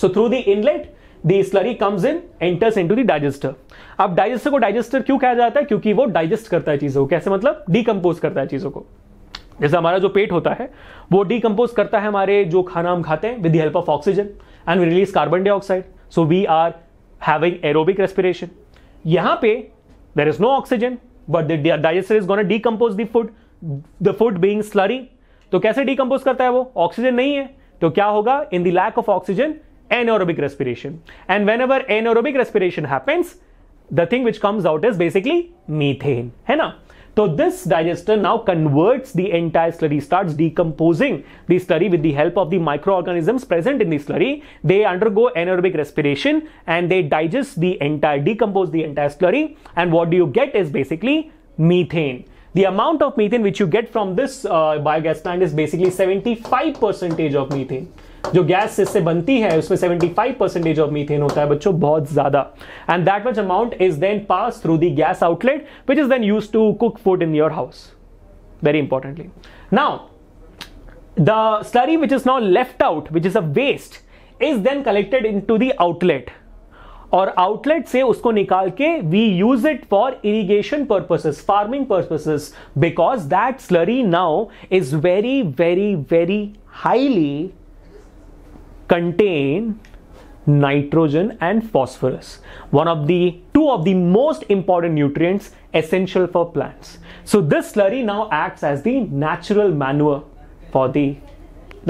so through the inlet the slurry comes in enters into the digester अब डाइजेस्टर को डाइजेस्टर क्यों कहा जाता है क्योंकि वो डाइजेस्ट करता है चीज़ों को कैसे मतलब डीकम्पोज करता है चीज़ों को जैसे हमारा जो पेट होता है वो डिकम्पोज करता है हमारे जो खाना हम खाते हैं with the help of oxygen and release carbon dioxide so we are having aerobic respiration यहां पे there is no oxygen but the digester is gonna decompose the food the food being slurry तो कैसे decompose करता है वो oxygen नहीं है तो क्या होगा in the lack of oxygen anaerobic respiration. And whenever anaerobic respiration happens, the thing which comes out is basically methane. Hai na? So this digester now converts the entire slurry, starts decomposing the slurry with the help of the microorganisms present in the slurry. They undergo anaerobic respiration and they digest the entire, decompose the entire slurry. And what do you get is basically methane. The amount of methane which you get from this uh, biogas plant is basically 75 percentage of methane. जो gas इससे बनती है उसमें 75 percentage of methane होता है बच्चों बहुत ज्यादा and that much amount is then pass through the gas outlet which is then use to cook food in your house importantly now the slurry which is is left out which is a waste is then collected into the outlet और outlet से उसको निकाल के we use it for irrigation purposes farming purposes because that slurry now is very very very highly contain nitrogen and phosphorus one of the two of the most important nutrients essential for plants so this slurry now acts as the natural manure for the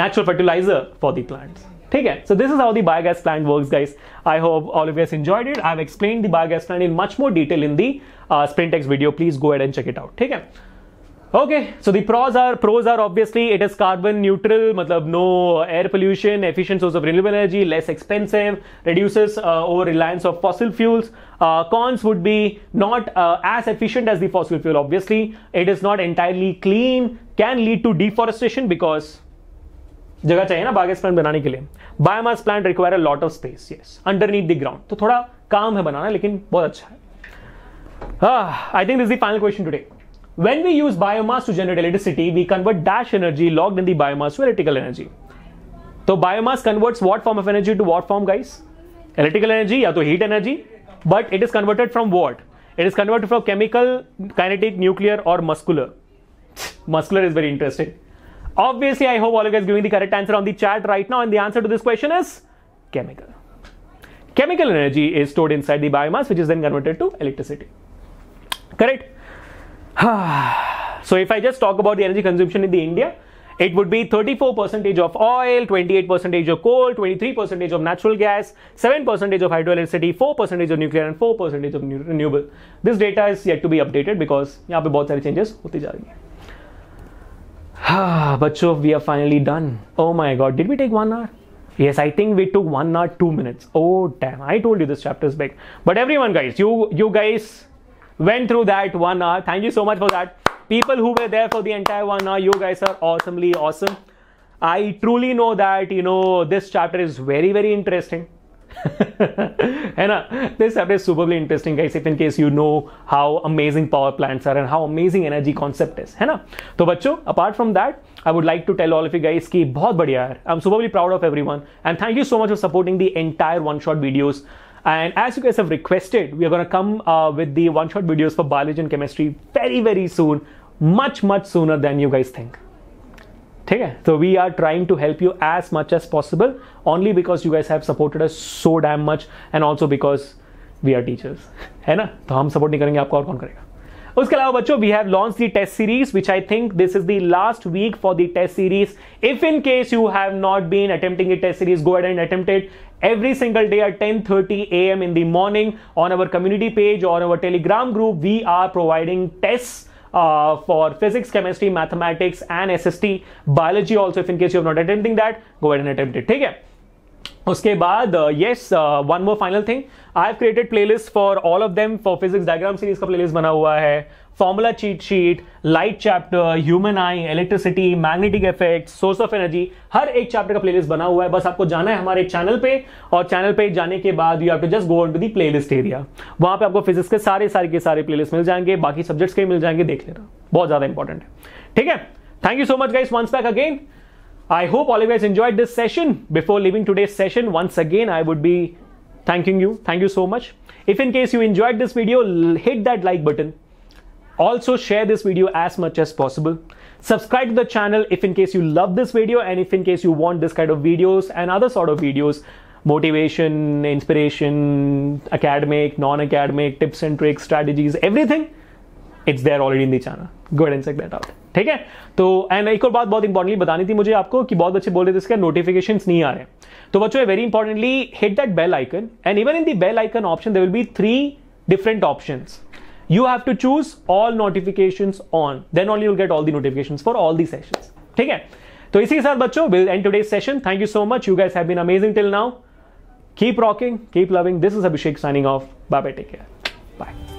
natural fertilizer for the plants Take Okay, so this is how the biogas plant works, guys. I hope all of you guys enjoyed it. I've explained the biogas plant in much more detail in the uh, Sprintex video. Please go ahead and check it out. Take Okay. Okay so the pros are pros are obviously it is carbon neutral मतलब no air pollution efficient source of renewable energy less expensive reduces over reliance of fossil fuels cons would be not as efficient as the fossil fuel obviously it is not entirely clean can lead to deforestation because जगह चाहिए ना बागेस plant बनाने के लिए biomass plant require a lot of space yes underneath the ground तो थोड़ा काम है बनाना लेकिन बहुत अच्छा है I think this the final question today When we use biomass to generate electricity, we convert dash energy logged in the biomass to electrical energy. So biomass converts what form of energy to what form, guys? Electrical energy or heat energy, but it is converted from what? It is converted from chemical, kinetic, nuclear, or muscular. muscular is very interesting. Obviously, I hope all you guys giving the correct answer on the chat right now, and the answer to this question is chemical. Chemical energy is stored inside the biomass, which is then converted to electricity. Correct? so if I just talk about the energy consumption in the India, it would be 34% of oil, 28% of coal, 23% of natural gas, 7% of hydroelectricity, 4% of nuclear and 4% of renewable. This data is yet to be updated because यहाँ both बहुत सारे changes but जा we are finally done. Oh my god, did we take one hour? Yes, I think we took one hour two minutes. Oh damn, I told you this chapter is big. But everyone guys, you you guys went through that one hour. Thank you so much for that. People who were there for the entire one hour, you guys are awesomely awesome. I truly know that, you know, this chapter is very, very interesting. and uh, this chapter is superbly interesting, guys, if in case you know how amazing power plants are and how amazing energy concept is. So, bachcho, apart from that, I would like to tell all of you guys that I'm superbly proud of everyone. And thank you so much for supporting the entire one-shot videos. And as you guys have requested, we are going to come uh, with the one shot videos for biology and chemistry very, very soon, much, much sooner than you guys think. so we are trying to help you as much as possible only because you guys have supported us so damn much and also because we are teachers. है ना तो हम support नहीं करेंगे आपको और कौन करेगा उसके अलावा बच्चों we have launch the test series which I think this is the last week for the test series if in case you have not been attempting test series go and attempted every single day at 10:30 a.m. in the morning on our community page or our Telegram group. We are providing tests. Uh, for physics, chemistry, mathematics, and SST, biology also. If in case you have not attempting that, go ahead and attempt it. ठीक है? उसके बाद yes one more final thing I have created playlist for all of them for physics diagram series का playlist बना हुआ है formula cheat sheet light chapter human eye electricity magnetic effect source of energy हर एक chapter का playlist बना हुआ है बस आपको जाना है हमारे चैनल पे और चैनल पे जाने के बाद you have to just go on to the playlist area वहां पे आपको फिजिक्स के सारे सारे के सारे प्लेलिस्ट मिल जाएंगे बाकी सब्जेक्ट्स के मिल जाएंगे देख लेना बहुत ज्यादा इंपॉर्टेंट है ठीक है thank you so much guys once back again I hope all you guys enjoyed this session before living leaving session once again I would be thanking you thank you so much if in case you enjoyed this video hit that like button also share this video as much as possible subscribe to the channel if in case you love this video and if in case you want this kind of videos and other sort of videos motivation inspiration academic non-academic tips and tricks strategies everything it's there already in the channel go ahead and check that out ठीक है तो and एक और बात बहुत importantly बतानी थी मुझे आपको कि बहुत बच्चे बोल रहे थे इसका नोटिफिकेशन नहीं आ रहे तो बच्चों very importantly hit that bell icon and even in the bell icon option there will be three different option you have to choose all notification on then only you'll get all the notification for all the session ठीक है तो इसी के साथ बच्चों will end today session thank you so much you guys been amazing till now keep rocking keep loving this is Abhishek signing off bye bye take care bye